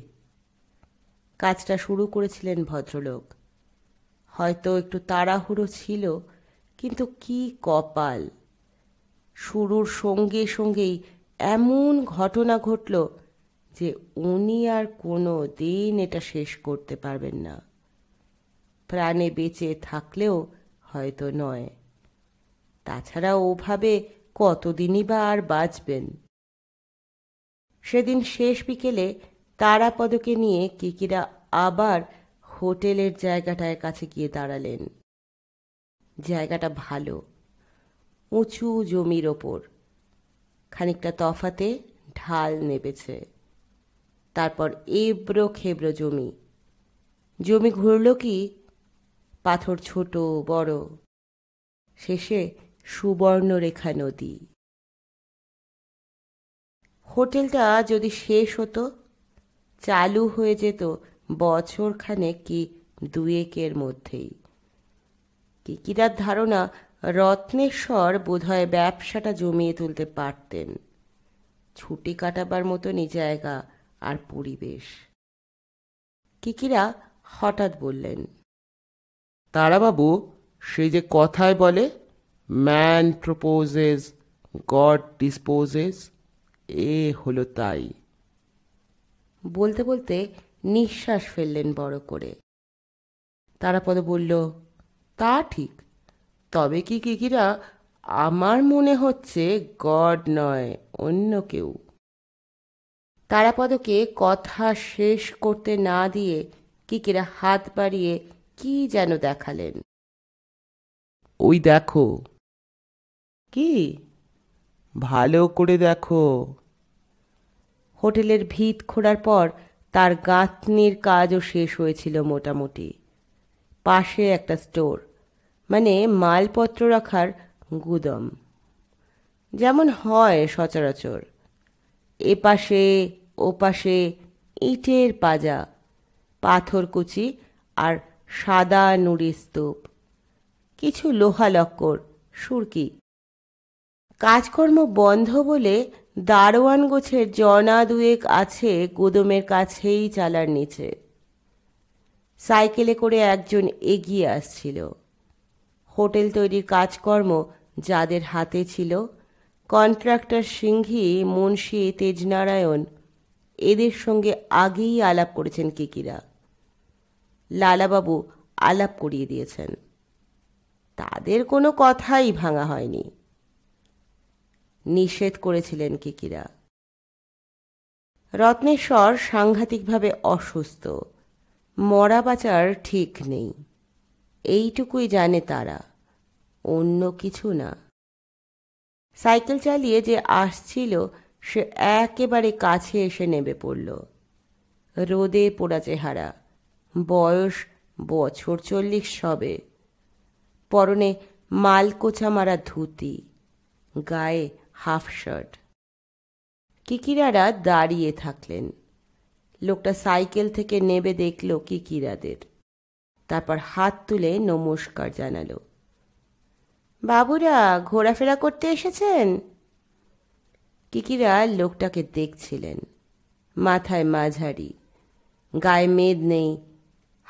কাজটা শুরু করেছিলেন ভদ্রলোক হয়তো একটু তাড়াহুড়ো ছিল কিন্তু কি কপাল শুরুর সঙ্গে সঙ্গেই এমন ঘটনা ঘটল যে উনি আর কোনো দিন এটা শেষ করতে পারবেন না প্রাণে বেঁচে থাকলেও হয়তো নয় তাছাড়া ওভাবে কতদিনই বা আর বাঁচবেন সেদিন শেষ বিকেলে তারাপদকে নিয়ে কিকিরা আবার হোটেলের জায়গাটার কাছে গিয়ে দাঁড়ালেন জায়গাটা ভালো উঁচু জমির ওপর খানিকটা তফাতে ঢাল নেবেছে তারপর এবড়ো খেবড়ো জমি জমি ঘুরল কি পাথর ছোট বড় শেষে সুবর্ণরেখা নদী হোটেলটা যদি শেষ হতো চালু হয়ে যেত বছরখানেক কি দুয়েকের মধ্যেই কিকিরার ধারণা রত্নেশ্বর বোধহয় ব্যবসাটা জমিয়ে তুলতে পারতেন ছুটি কাটাবার মতনই জায়গা আর পরিবেশ কিকিরা হঠাৎ বললেন তারাবাবু সেই যে কথায় বলে ম্যান প্রপোজেস গড ডিসপোজেস এ হলো তাই বলতে বলতে নিঃশ্বাস ফেললেন বড় করে তারাপদ বলল তা ঠিক তবে কি কিকিরা আমার মনে হচ্ছে গড নয় অন্য কেউ তারাপদকে কথা শেষ করতে না দিয়ে কিকিরা হাত বাড়িয়ে কি যেন দেখালেন ওই দেখো কি ভালো করে দেখো হোটেলের ভিত খোঁড়ার পর তার গাঁথনির কাজও শেষ হয়েছিল মোটামুটি পাশে একটা স্টোর মানে মালপত্র রাখার গুদম যেমন হয় সচরাচর এপাশে ওপাশে ইটের পাজা পাথরকুচি আর সাদা নুড়ি স্তূপ কিছু লোহা লক্কর সুরকি কাজকর্ম বন্ধ বলে দারোয়ান গোছের জনা দুয়েক আছে গোদমের কাছেই চালার নিচে সাইকেলে করে একজন এগিয়ে আসছিল হোটেল তৈরির কাজকর্ম যাদের হাতে ছিল কন্ট্রাক্টর সিংহি মুন্সি তেজনারায়ণ এদের সঙ্গে আগেই আলাপ করেছেন কিকিরা লালাবাবু আলাপ করিয়ে দিয়েছেন তাদের কোনো কথাই ভাঙা হয়নি নিষেধ করেছিলেন কিকিরা রত্নেশ্বর সাংঘাতিকভাবে অসুস্থ মরা পাচার ঠিক নেই এইটুকুই জানে তারা অন্য কিছু না সাইকেল চালিয়ে যে আসছিল সে একেবারে কাছে এসে নেমে পড়ল রোদে পোড়া চেহারা বয়স বছর চল্লিশ সবে পরনে মালকোচা মারা ধুতি গায়ে হাফ শার্ট কিকিরারা দাঁড়িয়ে থাকলেন লোকটা সাইকেল থেকে নেবে দেখল কিকিরাদের তারপর হাত তুলে নমস্কার জানালো বাবুরা ঘোরাফেরা করতে এসেছেন কিকিরা লোকটাকে দেখছিলেন মাথায় মাঝারি গায়ে মেদ নেই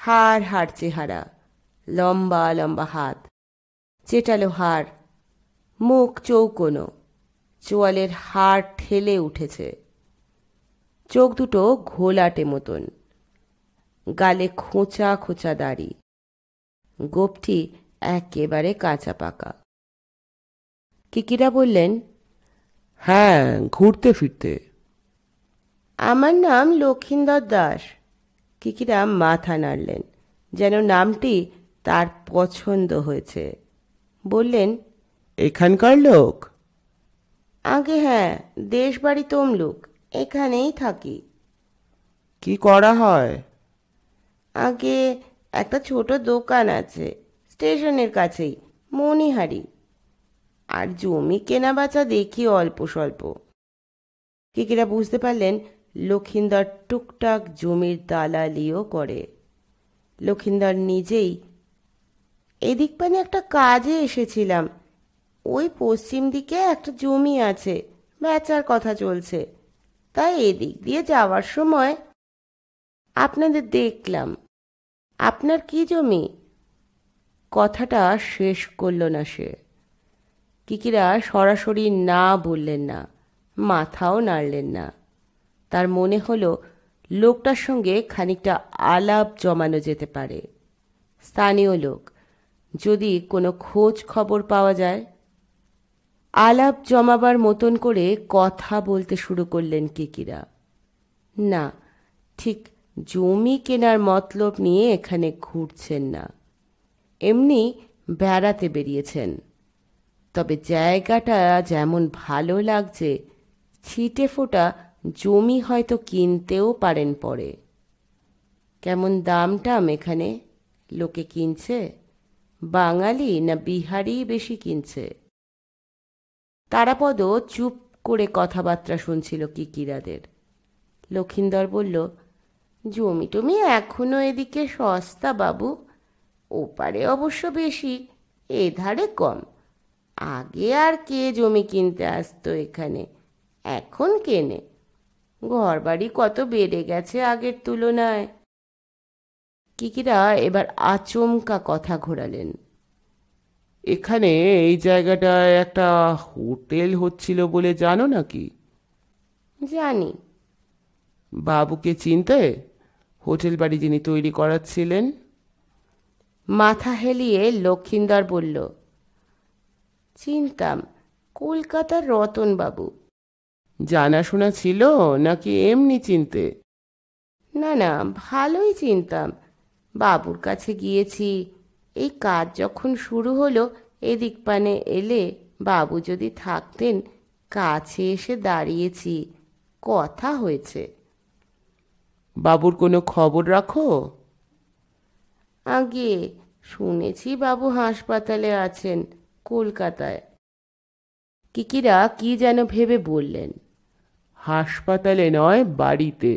হাড় হাড় চেহারা লম্বা লম্বা হাত চেটালো হাড় মুখ চৌকোনো চোয়ালের হাড় ঠেলে উঠেছে চোখ দুটো ঘোলাটে মতন গালে খোঁচা খোঁচা দাড়ি গোপটি একেবারে কাঁচা পাকা কিকিরা বললেন হ্যাঁ ঘুরতে ফিরতে আমার নাম লক্ষিন্দর দাস কিকিরা মাথা নাড়লেন যেন নামটি তার পছন্দ হয়েছে বললেন এখানকার লোক আগে হ্যাঁ দেশবাড়ি তমলুক এখানেই থাকি কি করা হয় আগে একটা ছোট দোকান আছে স্টেশনের কাছেই মণিহারি আর জমি কেনা বেচা দেখি অল্প স্বল্প কিকিরা বুঝতে পারলেন লক্ষিন্দর টুকটাক জমির দালালিও করে লক্ষিন্দর নিজেই এদিক পানে একটা কাজে এসেছিলাম ওই পশ্চিম দিকে একটা জমি আছে বেচার কথা চলছে তাই এদিক দিয়ে যাওয়ার সময় আপনাদের দেখলাম আপনার কি জমি কথাটা শেষ করল না সে কিকিরা সরাসরি না বললেন না মাথাও নাড়লেন না তার মনে হলো লোকটার সঙ্গে খানিকটা আলাপ জমানো যেতে পারে স্থানীয় লোক যদি কোনো খোঁজ খবর পাওয়া যায় আলাপ জমাবার মতন করে কথা বলতে শুরু করলেন কিকিরা না ঠিক জমি কেনার মতলব নিয়ে এখানে ঘুরছেন না এমনি বেড়াতে বেরিয়েছেন তবে জায়গাটা যেমন ভালো লাগছে ছিটে ফোটা জমি হয়তো কিনতেও পারেন পরে কেমন দাম টাম এখানে লোকে কিনছে বাঙালি না বিহারি বেশি কিনছে তারাপদ চুপ করে কথাবার্তা শুনছিল কিকিরাদের লক্ষিন্দর বলল জমি টমি এখনও এদিকে সস্তা বাবু ওপারে অবশ্য বেশি এধারে কম আগে আর কে জমি কিনতে আসতো এখানে এখন কেনে ঘরবাড়ি কত বেড়ে গেছে আগের তুলনায় কিকিরা এবার আচমকা কথা ঘোরালেন এখানে এই জায়গাটায় একটা হোটেল হচ্ছিল বলে জানো নাকি জানি বাবুকে চিনতে হোটেল বাড়ি যিনি তৈরি করাচ্ছিলেন মাথা হেলিয়ে লক্ষিন্দর বলল চিনতাম কলকাতার রতনবাবু জানাশোনা ছিল নাকি এমনি চিনতে না না ভালোই চিনতাম বাবুর কাছে গিয়েছি এই কাজ যখন শুরু হলো এদিক পানে এলে বাবু যদি থাকতেন কাছে এসে দাঁড়িয়েছি কথা হয়েছে বাবুর কোনো খবর রাখো আগে শুনেছি বাবু হাসপাতালে আছেন কলকাতায় কিকিরা কি যেন ভেবে বললেন হাসপাতালে নয় বাড়িতে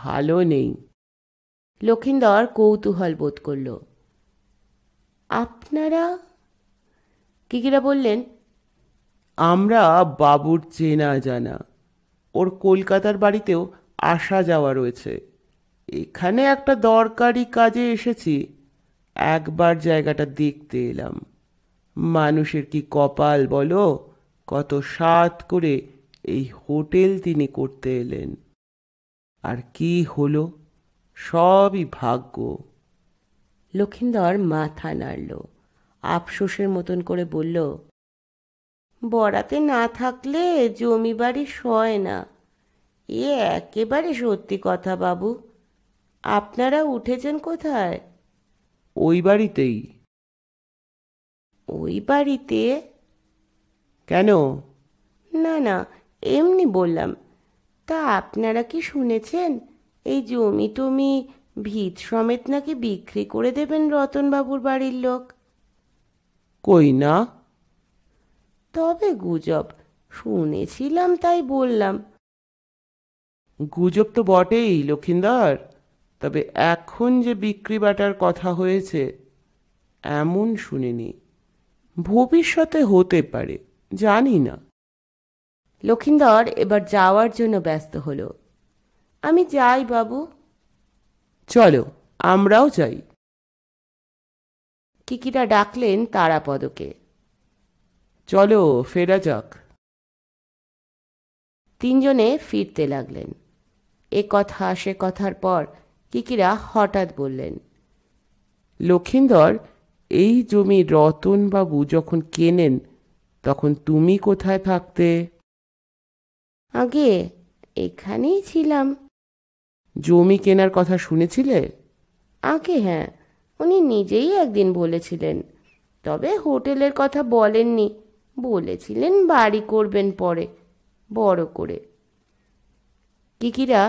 ভালো নেই লক্ষিন্দর কৌতূহল বোধ করলো আপনারা কিরা বললেন আমরা বাবুর চেনা জানা ওর কলকাতার বাড়িতেও আসা যাওয়া রয়েছে এখানে একটা দরকারি কাজে এসেছি একবার জায়গাটা দেখতে এলাম মানুষের কি কপাল বলো কত সাত করে এই হোটেল তিনি করতে এলেন আর কি হলো সবই ভাগ্য লক্ষিন্দর মাথা নাড়ল আফসোসের মতন করে বলল বড়াতে না থাকলে জমি বাড়ি সয় না এ একেবারে সত্যি কথা বাবু আপনারা উঠেছেন কোথায় ওই বাড়িতেই ওই বাড়িতে কেন না না এমনি বললাম তা আপনারা কি শুনেছেন এই জমি টমি ভিত সমেত নাকি বিক্রি করে দেবেন রতনবাবুর বাড়ির লোক কই না তবে গুজব শুনেছিলাম তাই বললাম গুজব তো বটেই লক্ষিন্দর তবে এখন যে বিক্রি বাটার কথা হয়েছে এমন শুনিনি ভবিষ্যতে হতে পারে জানি না লক্ষিন্দর এবার যাওয়ার জন্য ব্যস্ত হলো আমি যাই বাবু চলো আমরাও যাই কিকিরা ডাকলেন তারাপদকে চলো ফেরা যাক তিনজনে ফিরতে লাগলেন এ কথা সে কথার পর কিকিরা হঠাৎ বললেন লক্ষিন্দর এই জমি রতনবাবু যখন কেনেন তখন তুমি কোথায় থাকতে আগে এখানেই ছিলাম জমি কেনার কথা শুনেছিলে আগে হ্যাঁ উনি নিজেই একদিন বলেছিলেন তবে হোটেলের কথা বলেননি বলেছিলেন বাড়ি করবেন পরে বড় করে কিকিরা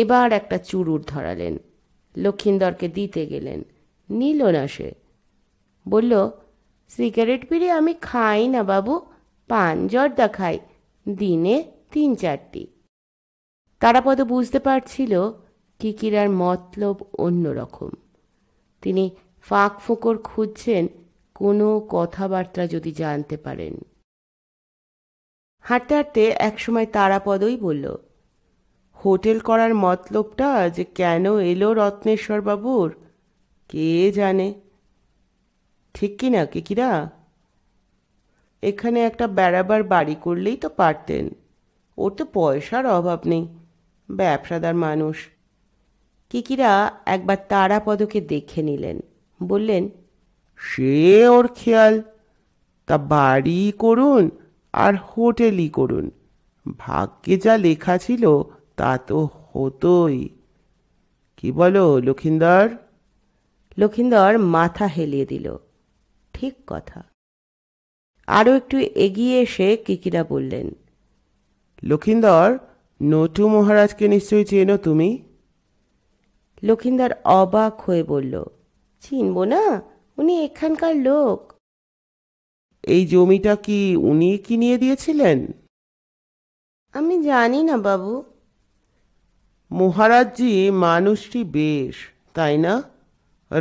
এবার একটা চুরুট ধরালেন লক্ষিন্দরকে দিতে গেলেন নিল না সে বলল সিগারেট পিড়ে আমি খাই না বাবু পান জর্দা খাই দিনে তিন চারটি তারাপদ বুঝতে পারছিল কিকিরার মতলব অন্যরকম তিনি ফাঁক ফোকর খুঁজছেন কোনো কথাবার্তা যদি জানতে পারেন হাঁটতে হাঁটতে একসময় তারাপদই বলল হোটেল করার মতলবটা যে কেন এলো রত্নেশ্বরবাবুর কে জানে ঠিক কি না কিকিরা এখানে একটা বেড়াবার বাড়ি করলেই তো পারতেন ওর তো পয়সার অভাব নেই ব্যবসাদার মানুষ কিকিরা একবার তারাপদকে দেখে নিলেন বললেন সে ওর খেয়াল তা বাড়ি করুন আর হোটেলই করুন ভাগ্যে যা লেখা ছিল তা তো হতোই কি বলো লক্ষিন্দর লক্ষিন্দর মাথা হেলিয়ে দিল ঠিক কথা আরও একটু এগিয়ে এসে কিকিরা বললেন লক্ষিন্দর নটু মহারাজকে নিশ্চয়ই চেনো তুমি লক্ষিন্দার অবাক হয়ে বলল চিনব না উনি এখানকার লোক এই জমিটা কি উনি কিনিয়ে দিয়েছিলেন আমি জানি না বাবু মহারাজজি মানুষটি বেশ তাই না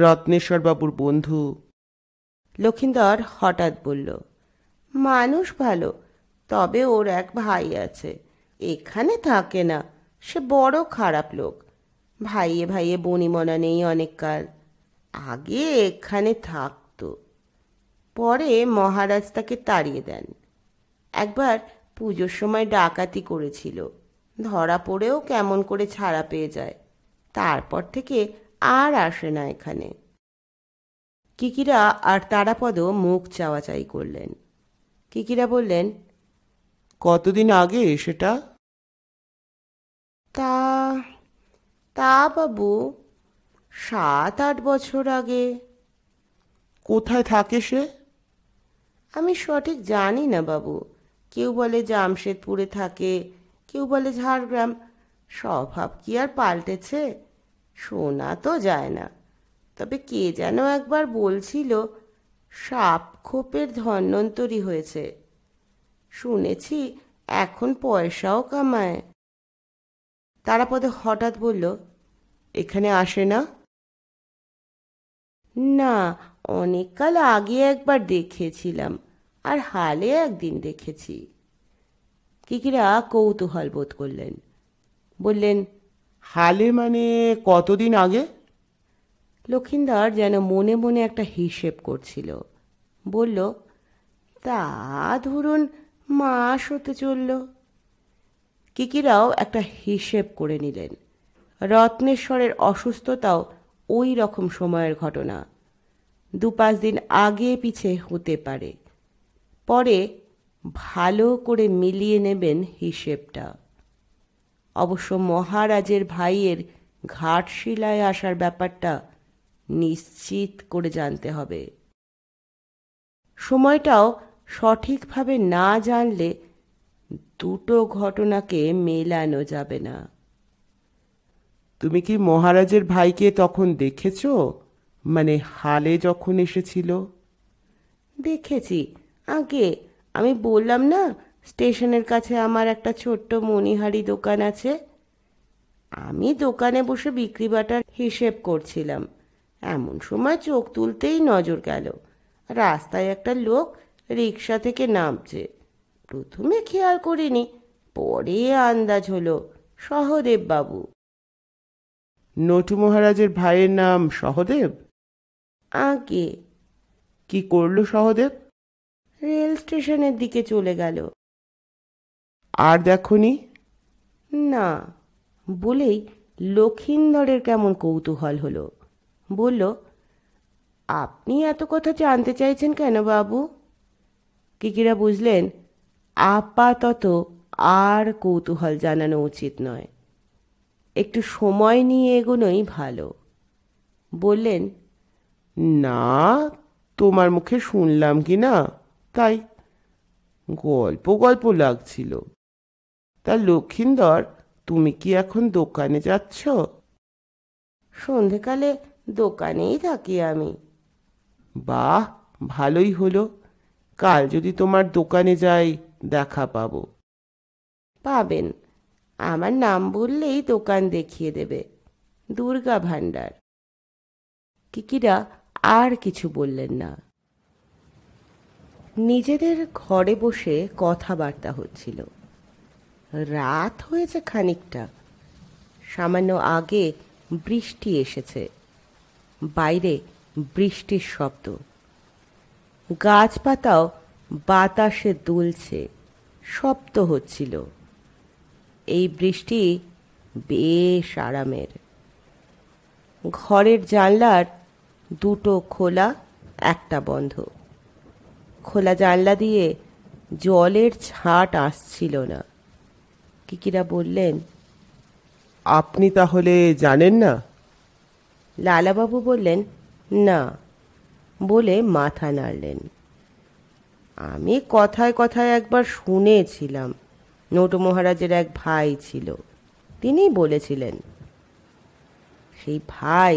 রত্নেশ্বর বাবুর বন্ধু লক্ষিন্দর হঠাৎ বলল মানুষ ভালো তবে ওর এক ভাই আছে এখানে থাকে না সে বড় খারাপ লোক ভাইয়ে ভাইয়ে মনা নেই অনেককাল আগে এখানে থাকতো পরে মহারাজ তাকে তাড়িয়ে দেন একবার পুজোর সময় ডাকাতি করেছিল ধরা পড়েও কেমন করে ছাড়া পেয়ে যায় তারপর থেকে আর আসে না এখানে কিকিরা আর তারাপদ মুখ চাওয়াচাই করলেন কিকিরা বললেন কতদিন আগে সেটা তা তা বাবু সাত আট বছর আগে কোথায় থাকে সে আমি সঠিক জানি না বাবু কেউ বলে জামশেদপুরে থাকে কেউ বলে ঝাড়গ্রাম স্বভাব কি আর পাল্টেছে শোনা তো যায় না তবে কে যেন একবার বলছিল সাপ খোপের ধন্যন্তরী হয়েছে শুনেছি এখন পয়সাও কামায় তারাপদ হঠাৎ বলল এখানে আসে না না অনেককাল আগে একবার দেখেছিলাম আর হালে একদিন দেখেছি কিকিরা কৌতূহল বোধ করলেন বললেন হালে মানে কতদিন আগে লক্ষিন্দার যেন মনে মনে একটা হিসেব করছিল বলল তা ধরুন মাস হতে চলল কিকিরাও একটা হিসেব করে নিলেন রত্নেশ্বরের অসুস্থতাও ওই রকম সময়ের ঘটনা দু পাঁচ দিন আগে পিছে হতে পারে পরে ভালো করে মিলিয়ে নেবেন হিসেবটা অবশ্য মহারাজের ভাইয়ের ঘাটশিলায় আসার ব্যাপারটা নিশ্চিত করে জানতে হবে সময়টাও সঠিকভাবে না জানলে দুটো ঘটনাকে মেলানো যাবে না তুমি কি মহারাজের ভাইকে তখন দেখেছ মানে হালে যখন এসেছিল দেখেছি আগে আমি বললাম না স্টেশনের কাছে আমার একটা ছোট্ট মণিহারি দোকান আছে আমি দোকানে বসে বিক্রি বাটার হিসেব করছিলাম এমন সময় চোখ তুলতেই নজর গেল রাস্তায় একটা লোক রিক্সা থেকে নামছে প্রথমে খেয়াল করিনি পরে আন্দাজ হলো সহদেব বাবু নটু মহারাজের ভাইয়ের নাম সহদেব আগে কি করলো সহদেব রেল স্টেশনের দিকে চলে গেল আর দেখনি না বলেই লক্ষিন্দরের কেমন কৌতূহল হলো বলল আপনি এত কথা জানতে চাইছেন কেন বাবু কিকিরা বুঝলেন আপাতত আর কৌতূহল জানানো উচিত নয় একটু সময় নিয়ে এগোনোই ভালো বললেন না তোমার মুখে শুনলাম কি না তাই গল্প গল্প লাগছিল তা লক্ষিন্দর তুমি কি এখন দোকানে যাচ্ছ সন্ধেকালে দোকানেই থাকি আমি বাহ ভালোই হলো কাল যদি তোমার দোকানে যাই দেখা পাবো পাবেন আমার নাম বললেই দোকান দেখিয়ে দেবে দুর্গা ভাণ্ডার কিকিরা আর কিছু বললেন না নিজেদের ঘরে বসে কথাবার্তা হচ্ছিল রাত হয়েছে খানিকটা সামান্য আগে বৃষ্টি এসেছে বাইরে বৃষ্টির শব্দ গাছপাতাও বাতাসে দুলছে শব্দ হচ্ছিল এই বৃষ্টি বেশ আরামের ঘরের জানলার দুটো খোলা একটা বন্ধ খোলা জানলা দিয়ে জলের ছাট আসছিল না কিকিরা বললেন আপনি তাহলে জানেন না লালাবাবু বললেন না বলে মাথা নাড়লেন আমি কথায় কথায় একবার শুনেছিলাম নোট মহারাজের এক ভাই ছিল তিনি বলেছিলেন সেই ভাই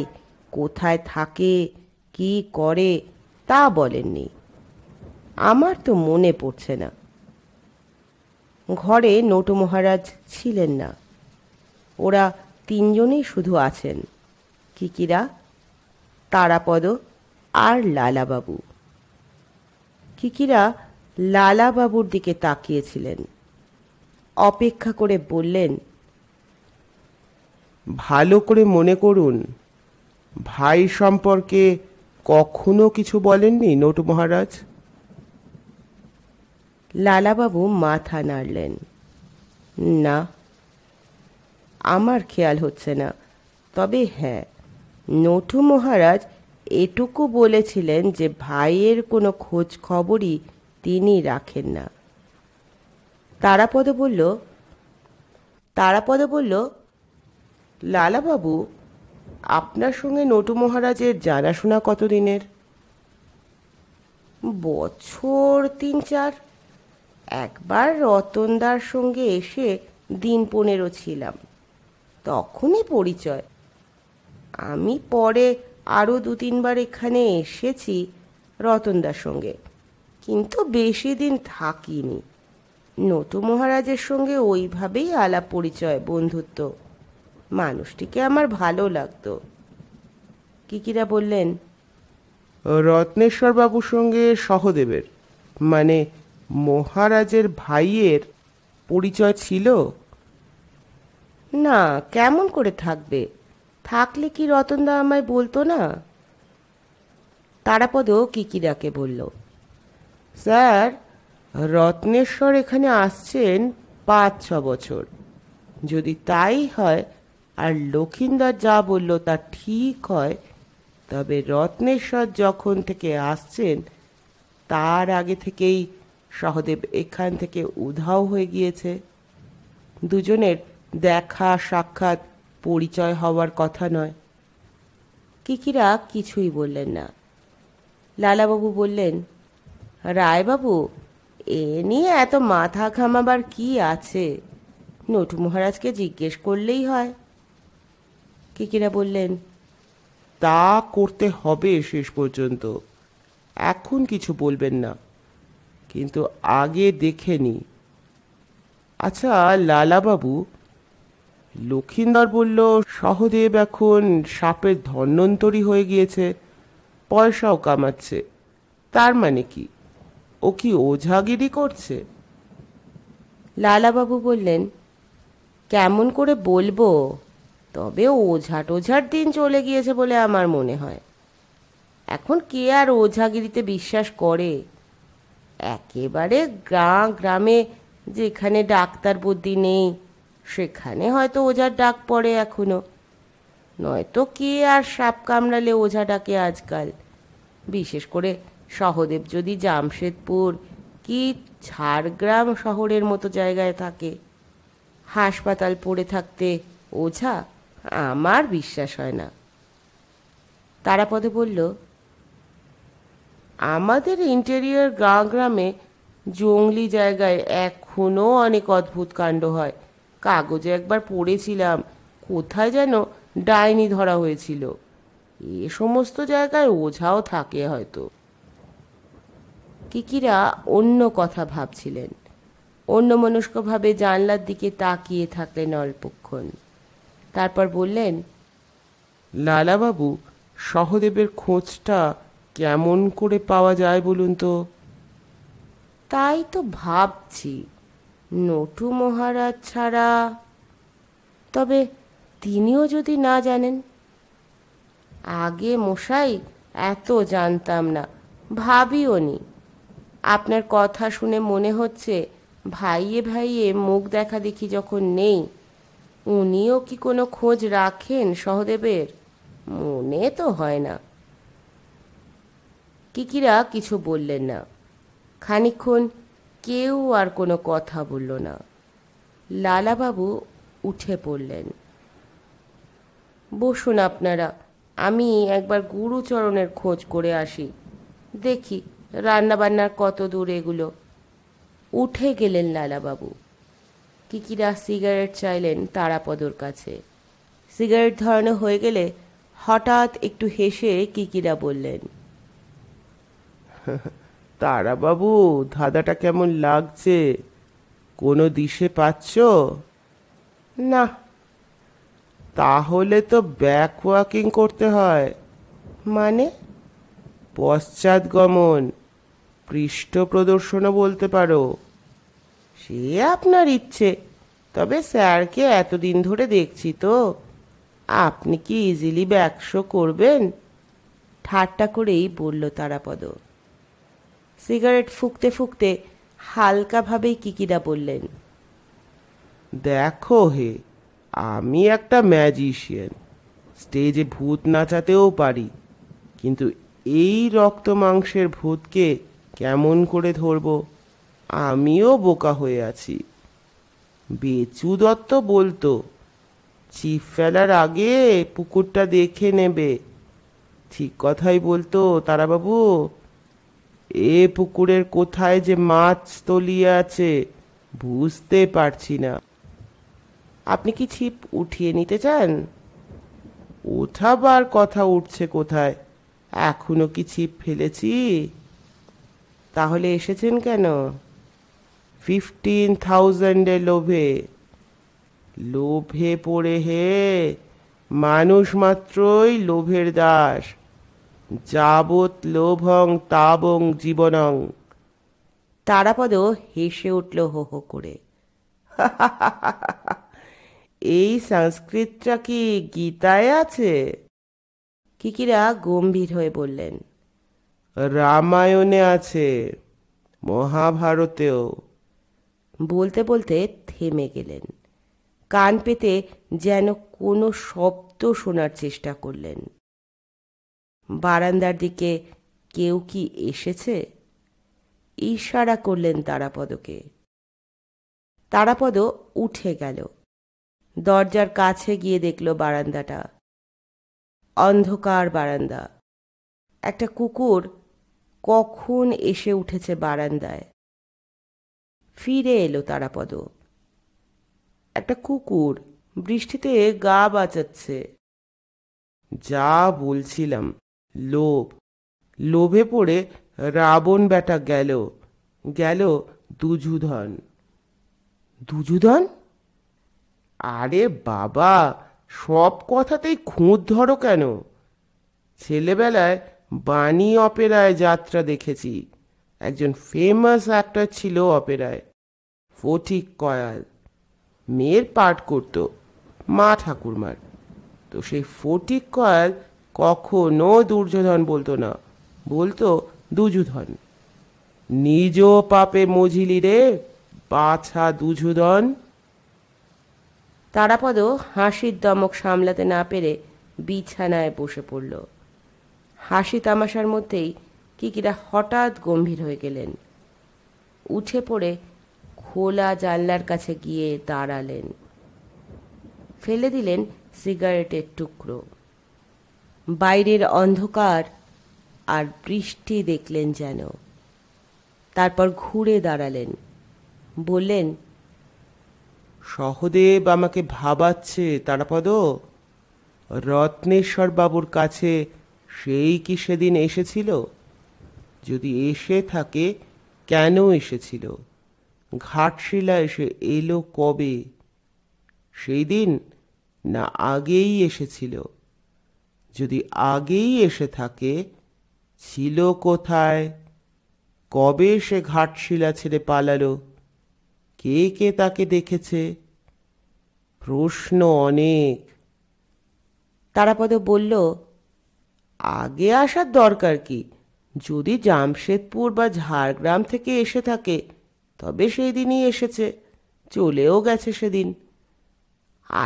কোথায় থাকে কি করে তা বলেননি আমার তো মনে পড়ছে না ঘরে নোট মহারাজ ছিলেন না ওরা তিনজনেই শুধু আছেন কিকিরা তারাপদ আর লালাবাবু কিকিরা লালাবাবুর দিকে তাকিয়েছিলেন অপেক্ষা করে বললেন ভালো করে মনে করুন ভাই সম্পর্কে কখনো কিছু বলেননি নটু মহারাজ লালাবাবু মাথা নাড়লেন না আমার খেয়াল হচ্ছে না তবে হ্যাঁ নটু মহারাজ এটুকু বলেছিলেন যে ভাইয়ের কোনো খোঁজ খবরই তিনি রাখেন না তারাপদ বলল তারাপদ বলল লালাবাবু আপনার সঙ্গে নটু মহারাজের জানাশোনা কতদিনের বছর তিন চার একবার রতনদার সঙ্গে এসে দিন পনেরো ছিলাম তখনই পরিচয় আমি পরে আরও দু তিনবার এখানে এসেছি রতনদার সঙ্গে কিন্তু বেশি দিন থাকিনি নতু মহারাজের সঙ্গে ওইভাবেই আলাপ পরিচয় বন্ধুত্ব মানুষটিকে আমার ভালো লাগতো কিকিরা বললেন রত্নেশ্বর বাবুর সঙ্গে সহদেবের মানে মহারাজের ভাইয়ের পরিচয় ছিল না কেমন করে থাকবে থাকলে কি রতনদা আমায় বলতো না তারাপদ কিকিরাকে বলল স্যার রত্নেশ্বর এখানে আসছেন পাঁচ ছ বছর যদি তাই হয় আর লক্ষিন্দার যা বলল তা ঠিক হয় তবে রত্নেশ্বর যখন থেকে আসছেন তার আগে থেকেই সহদেব এখান থেকে উধাও হয়ে গিয়েছে দুজনের দেখা সাক্ষাৎ পরিচয় হওয়ার কথা নয় কিকিরা কিছুই বললেন না লালাবাবু বললেন রায়বাবু এ নিয়ে এত মাথা ঘামাবার কি আছে নটু মহারাজকে জিজ্ঞেস করলেই হয় কিকিরা বললেন তা করতে হবে শেষ পর্যন্ত এখন কিছু বলবেন না কিন্তু আগে দেখে নি আচ্ছা লালাবাবু বাবু লক্ষিন্দর বলল সহদেব এখন সাপের ধন্যন্তরী হয়ে গিয়েছে পয়সাও কামাচ্ছে তার মানে কি ও কি ওঝাগিরি করছে লালাবাবু বললেন কেমন করে বলবো তবে ওঝা টোঝার দিন চলে গিয়েছে বলে আমার মনে হয় এখন কে আর ওঝাগিরিতে বিশ্বাস করে একেবারে গ্রাম গ্রামে যেখানে ডাক্তার বুদ্ধি নেই সেখানে হয়তো ওঝার ডাক পড়ে এখনো নয়তো কে আর সাপ কামড়ালে ওঝা ডাকে আজকাল বিশেষ করে সহদেব যদি জামশেদপুর কি ঝাড়গ্রাম শহরের মতো জায়গায় থাকে হাসপাতাল পড়ে থাকতে ওঝা আমার বিশ্বাস হয় না তারাপদে বলল আমাদের ইন্টেরিয়ার গ্রাম গ্রামে জঙ্গলি জায়গায় এখনও অনেক অদ্ভুত কাণ্ড হয় কাগজে একবার পড়েছিলাম কোথায় যেন ডাইনি ধরা হয়েছিল এ সমস্ত জায়গায় ওঝাও থাকে হয়তো কিকিরা অন্য কথা ভাবছিলেন অন্যমনস্কভাবে জানলার দিকে তাকিয়ে থাকলেন অল্পক্ষণ তারপর বললেন লালাবাবু সহদেবের খোঁজটা কেমন করে পাওয়া যায় বলুন তো তাই তো ভাবছি নটু মহারাজ ছাড়া তবে তিনিও যদি না জানেন আগে মশাই এত জানতাম না ভাবিও নি আপনার কথা শুনে মনে হচ্ছে ভাইয়ে ভাইয়ে মুখ দেখা দেখি যখন নেই উনিও কি কোনো খোঁজ রাখেন সহদেবের মনে তো হয় না কিকিরা কিছু বললেন না খানিক্ষণ কেউ আর কোনো কথা বলল না লালাবাবু উঠে পড়লেন বসুন আপনারা আমি একবার গুরুচরণের খোঁজ করে আসি দেখি রান্নাবান্নার কত দূর এগুলো উঠে গেলেন লালাবাবু কিকিরা সিগারেট চাইলেন তারাপদর কাছে সিগারেট ধরানো হয়ে গেলে হঠাৎ একটু হেসে কিকিরা বললেন তারাবাবু ধাঁধাটা কেমন লাগছে কোনো দিশে পাচ্ছ না তাহলে তো ব্যাক ওয়াকিং করতে হয় মানে পশ্চাৎগমন পৃষ্ঠ প্রদর্শনও বলতে পারো সে আপনার ইচ্ছে তবে স্যারকে এতদিন ধরে দেখছি তো আপনি কি ইজিলি ব্যাকশো করবেন ঠাট্টা করেই বলল তারাপদ সিগারেট ফুঁকতে ফুঁকতে হালকাভাবেই কিকিদা বললেন দেখো হে আমি একটা ম্যাজিশিয়ান স্টেজে ভূত নাচাতেও পারি কিন্তু এই রক্ত মাংসের ভূতকে কেমন করে ধরব আমিও বোকা হয়ে আছি বেচু দত্ত বলতো চিপ ফেলার আগে পুকুরটা দেখে নেবে ঠিক কথাই বলতো তারাবাবু এ পুকুরের কোথায় যে মাছ তলিয়ে আছে বুঝতে পারছি না আপনি কি ছিপ উঠিয়ে নিতে চান ওঠাবার কথা উঠছে কোথায় এখনো কি ছিপ ফেলেছি তাহলে এসেছেন কেন ফিফটিন থাউজেন্ডের লোভে লোভে পড়ে হে মানুষ মাত্রই লোভের দাস যাবৎ লোভং তাবং জীবনং তারাপদ হেসে উঠল হো হো করে এই সংস্কৃতটা কি গীতায় আছে কিকিরা গম্ভীর হয়ে বললেন রামায়ণে আছে মহাভারতেও বলতে বলতে থেমে গেলেন কান পেতে যেন কোনো শব্দ শোনার চেষ্টা করলেন বারান্দার দিকে কেউ কি এসেছে ইশারা করলেন তারাপদকে তারাপদ উঠে গেল দরজার কাছে গিয়ে দেখল বারান্দাটা অন্ধকার বারান্দা একটা কুকুর কখন এসে উঠেছে বারান্দায় ফিরে এলো তারাপদ একটা কুকুর বৃষ্টিতে গা বাঁচাচ্ছে যা বলছিলাম লোভ লোভে পড়ে রাবণ বেটা গেল গেল দুজুধন দুজুধন আরে বাবা সব কথাতেই খুঁত ধরো কেন ছেলেবেলায় বাণী অপেরায় যাত্রা দেখেছি একজন ফেমাস অ্যাক্টর ছিল অপেরায় ফটিক কয়াল মেয়ের পাঠ করত মা ঠাকুরমার তো সেই ফটিক কয়াল কখনো দুর্যোধন বলতো না বলতো দুযুধন নিজ পাপে মজিলি রে বাছা দুযুধন তারাপদ হাসির দমক সামলাতে না পেরে বিছানায় বসে পড়ল হাসি তামাশার মধ্যেই কিকিরা হঠাৎ গম্ভীর হয়ে গেলেন উঠে পড়ে খোলা জানলার কাছে গিয়ে দাঁড়ালেন ফেলে দিলেন সিগারেটের টুকরো বাইরের অন্ধকার আর বৃষ্টি দেখলেন যেন তারপর ঘুরে দাঁড়ালেন বললেন সহদেব আমাকে ভাবাচ্ছে তারাপদ রত্নেশ্বর বাবুর কাছে সেই কি সেদিন এসেছিল যদি এসে থাকে কেন এসেছিল ঘাটশিলা এসে এলো কবে সেই দিন না আগেই এসেছিল যদি আগেই এসে থাকে ছিল কোথায় কবে সে ঘাটশিলা ছেড়ে পালালো কে কে তাকে দেখেছে প্রশ্ন অনেক তারাপদ বলল আগে আসার দরকার কি যদি জামশেদপুর বা ঝাড়গ্রাম থেকে এসে থাকে তবে সেই দিনই এসেছে চলেও গেছে সেদিন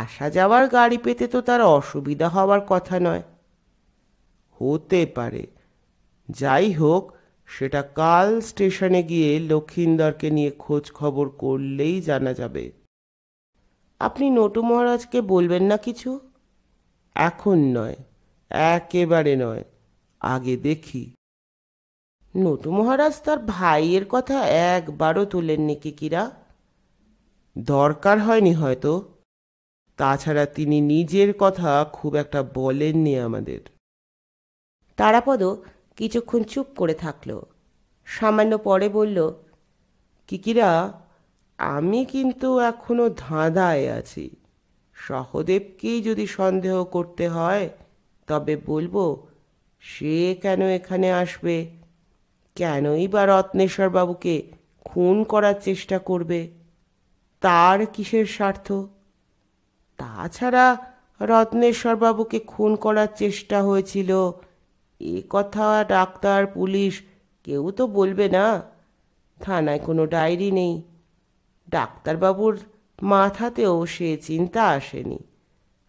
আসা যাওয়ার গাড়ি পেতে তো তার অসুবিধা হওয়ার কথা নয় হতে পারে যাই হোক সেটা কাল স্টেশনে গিয়ে লক্ষিন্দরকে নিয়ে খোঁজ খবর করলেই জানা যাবে আপনি নটু মহারাজকে বলবেন না কিছু এখন নয় একেবারে নয় আগে দেখি নটু মহারাজ তার ভাইয়ের কথা একবারও তোলেননি কিকিরা দরকার হয়নি হয়তো তাছাড়া তিনি নিজের কথা খুব একটা বলেননি আমাদের তারাপদ কিছুক্ষণ চুপ করে থাকল সামান্য পরে বলল কিকিরা আমি কিন্তু এখনো ধাঁধায় আছি সহদেবকেই যদি সন্দেহ করতে হয় তবে বলবো সে কেন এখানে আসবে কেনই বা রত্নেশ্বরবাবুকে খুন করার চেষ্টা করবে তার কিসের স্বার্থ তাছাড়া রত্নেশ্বরবাবুকে খুন করার চেষ্টা হয়েছিল এ কথা ডাক্তার পুলিশ কেউ তো বলবে না থানায় কোনো ডায়েরি নেই ডাক্তারবাবুর মাথাতেও সে চিন্তা আসেনি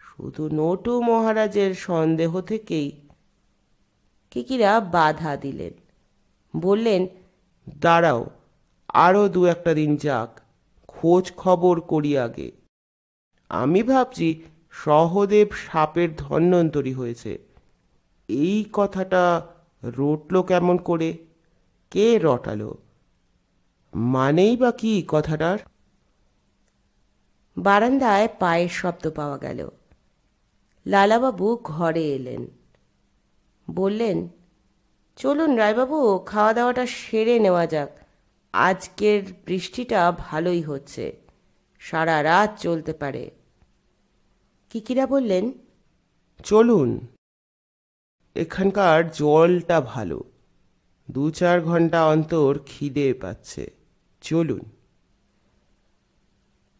শুধু নটু মহারাজের সন্দেহ থেকেই কিকিরা বাধা দিলেন বললেন দাঁড়াও আরও দু একটা দিন যাক খোঁজ খবর করি আগে আমি ভাবছি সহদেব সাপের ধন্যন্তরী হয়েছে এই কথাটা রটল কেমন করে কে রটালো মানেই বা কি কথাটার বারান্দায় পায়ের শব্দ পাওয়া গেল লালাবাবু ঘরে এলেন বললেন চলুন রায়বাবু খাওয়া দাওয়াটা সেরে নেওয়া যাক আজকের বৃষ্টিটা ভালোই হচ্ছে সারা রাত চলতে পারে কিকিরা বললেন চলুন এখানকার জলটা ভালো দু চার ঘন্টা অন্তর খিদে পাচ্ছে চলুন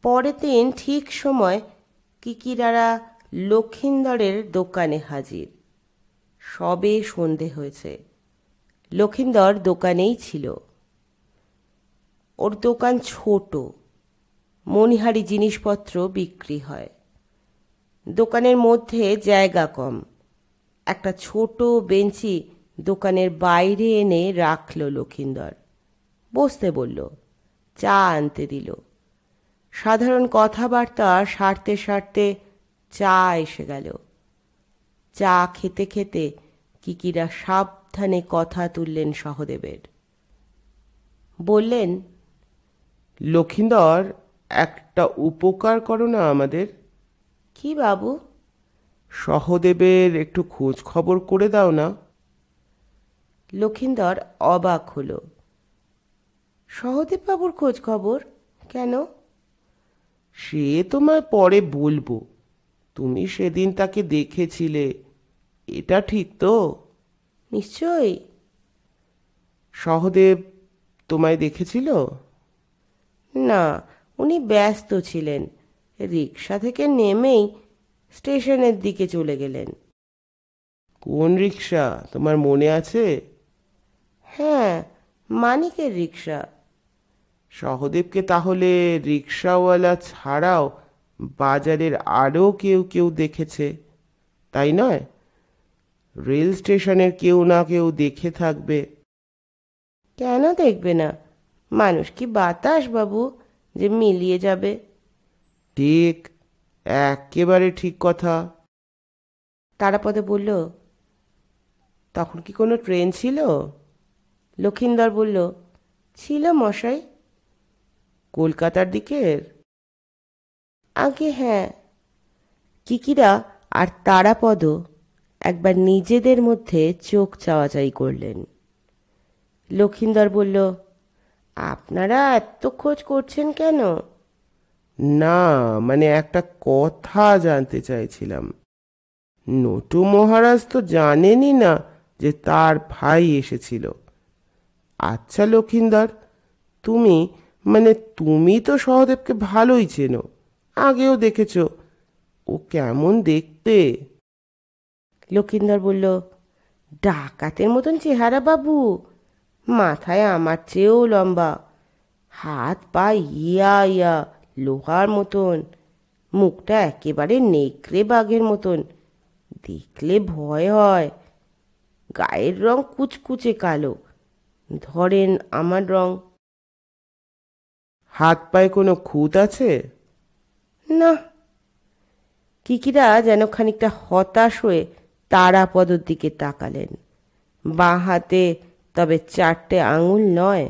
পরের দিন ঠিক সময় কিকিরারা লক্ষিন্দরের দোকানে হাজির সবে সন্ধে হয়েছে লক্ষিন্দর দোকানেই ছিল ওর দোকান ছোট মনিহারি জিনিসপত্র বিক্রি হয় দোকানের মধ্যে জায়গা কম একটা ছোট বেঞ্চি দোকানের বাইরে এনে রাখল লক্ষিন্দর বসতে বলল চা আনতে দিল সাধারণ কথাবার্তা সারতে সারতে চা এসে গেল চা খেতে খেতে কিকিরা সাবধানে কথা তুললেন সহদেবের বললেন লক্ষিন্দর একটা উপকার করো না আমাদের কি বাবু সহদেবের একটু খোঁজ খবর করে দাও না লক্ষিন্দর অবাক হলো সহদেববাবুর খোঁজ খবর কেন সে তোমায় পরে বলবো তুমি সেদিন তাকে দেখেছিলে এটা ঠিক তো নিশ্চয়ই সহদেব তোমায় দেখেছিল না উনি ব্যস্ত ছিলেন রিক্সা থেকে নেমেই স্টেশনের দিকে চলে গেলেন কোন রিক্সা তোমার মনে আছে হ্যাঁ মানিকের রিক্সা সহদেবকে তাহলে রিক্সাওয়ালা ছাড়াও বাজারের আরও কেউ কেউ দেখেছে তাই নয় রেল স্টেশনের কেউ না কেউ দেখে থাকবে কেন দেখবে না মানুষ কি বাতাস বাবু যে মিলিয়ে যাবে ঠিক একেবারে ঠিক কথা তারাপদে বলল তখন কি কোনো ট্রেন ছিল লক্ষিন্দর বলল ছিল মশাই কলকাতার দিকের আগে হ্যাঁ কিকিরা আর তারাপদ একবার নিজেদের মধ্যে চোখ চাওয়াচাই করলেন লক্ষিন্দর বলল আপনারা এত খোঁজ করছেন কেন না মানে একটা কথা জানতে চাইছিলাম নটু মহারাজ তো জানেনই না যে তার ভাই এসেছিল আচ্ছা লক্ষিন্দর তুমি মানে তুমি তো সহদেবকে ভালোই চেনো আগেও দেখেছ ও কেমন দেখতে লক্ষিন্দর বলল ডাকাতের মতন চেহারা বাবু মাথায় আমার চেয়েও লম্বা হাত পা ইয়া ইয়া লোহার মতন মুখটা একেবারে নেকড়ে বাঘের মতন দেখলে ভয় হয় গায়ের রং কুচকুচে কালো ধরেন আমার রং হাত পায়ে কোনো খুঁত আছে না কিকিরা যেন খানিকটা হতাশ হয়ে তারাপদর দিকে তাকালেন বাঁ হাতে তবে চারটে আঙুল নয়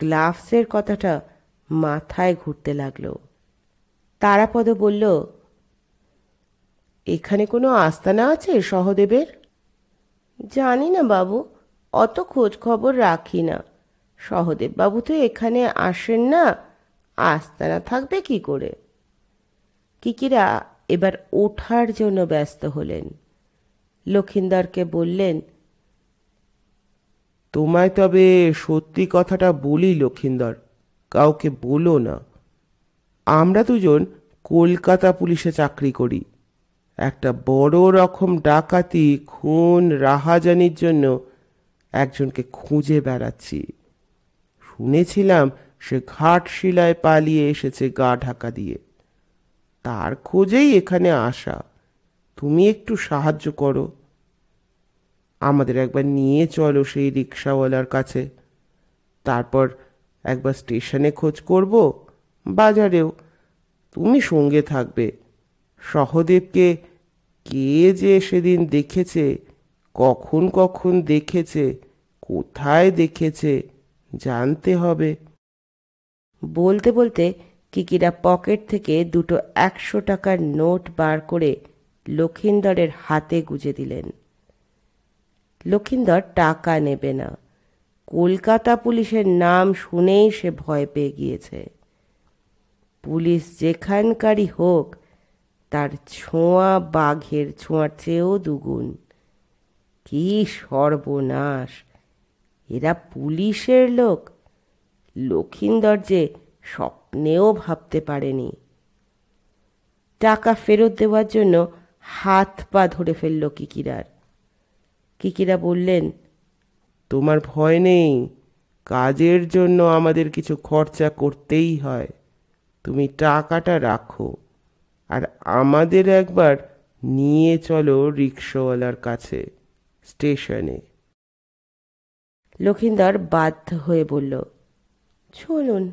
গ্লাভসের কথাটা মাথায় ঘুরতে লাগলো তারাপদ বলল এখানে কোনো আস্তানা আছে সহদেবের জানি না বাবু অত খোঁজ খবর রাখি না সহদেব বাবু তো এখানে আসেন না আস্তানা থাকবে কি করে কিকিরা এবার ওঠার জন্য ব্যস্ত হলেন লক্ষিন্দরকে বললেন তোমায় তবে সত্যি কথাটা বলি লক্ষিন্দর কাউকে বলো না আমরা দুজন কলকাতা পুলিশে চাকরি করি একটা বড় রকম ডাকাতি খুন রাহাজানির জন্য একজনকে খুঁজে বেড়াচ্ছি শুনেছিলাম সে ঘাটশিলায় পালিয়ে এসেছে গা ঢাকা দিয়ে তার খোঁজেই এখানে আসা তুমি একটু সাহায্য করো আমাদের একবার নিয়ে চলো সেই রিক্সাওয়ালার কাছে তারপর একবার স্টেশনে খোঁজ করব বাজারেও তুমি সঙ্গে থাকবে সহদেবকে কে যে সেদিন দেখেছে কখন কখন দেখেছে কোথায় দেখেছে জানতে হবে বলতে বলতে কিকিরা পকেট থেকে দুটো একশো টাকার নোট বার করে লক্ষিন্দরের হাতে গুজে দিলেন লক্ষিন্দর টাকা নেবে না কলকাতা পুলিশের নাম শুনেই সে ভয় পেয়ে গিয়েছে পুলিশ যেখানকারই হোক তার ছোঁয়া বাঘের ছোঁয়ার চেয়েও দুগুণ কি সর্বনাশ এরা পুলিশের লোক লক্ষিন্দর যে স্বপ্নেও ভাবতে পারেনি টাকা ফেরত দেওয়ার জন্য হাত পা ধরে ফেলল কিকিরার কিকিরা বললেন তোমার ভয় নেই কাজের জন্য আমাদের কিছু খরচা করতেই হয় তুমি টাকাটা রাখো আর আমাদের একবার নিয়ে চলো রিক্সাওয়ালার কাছে স্টেশনে লক্ষিন্দার বাধ্য হয়ে বলল চলুন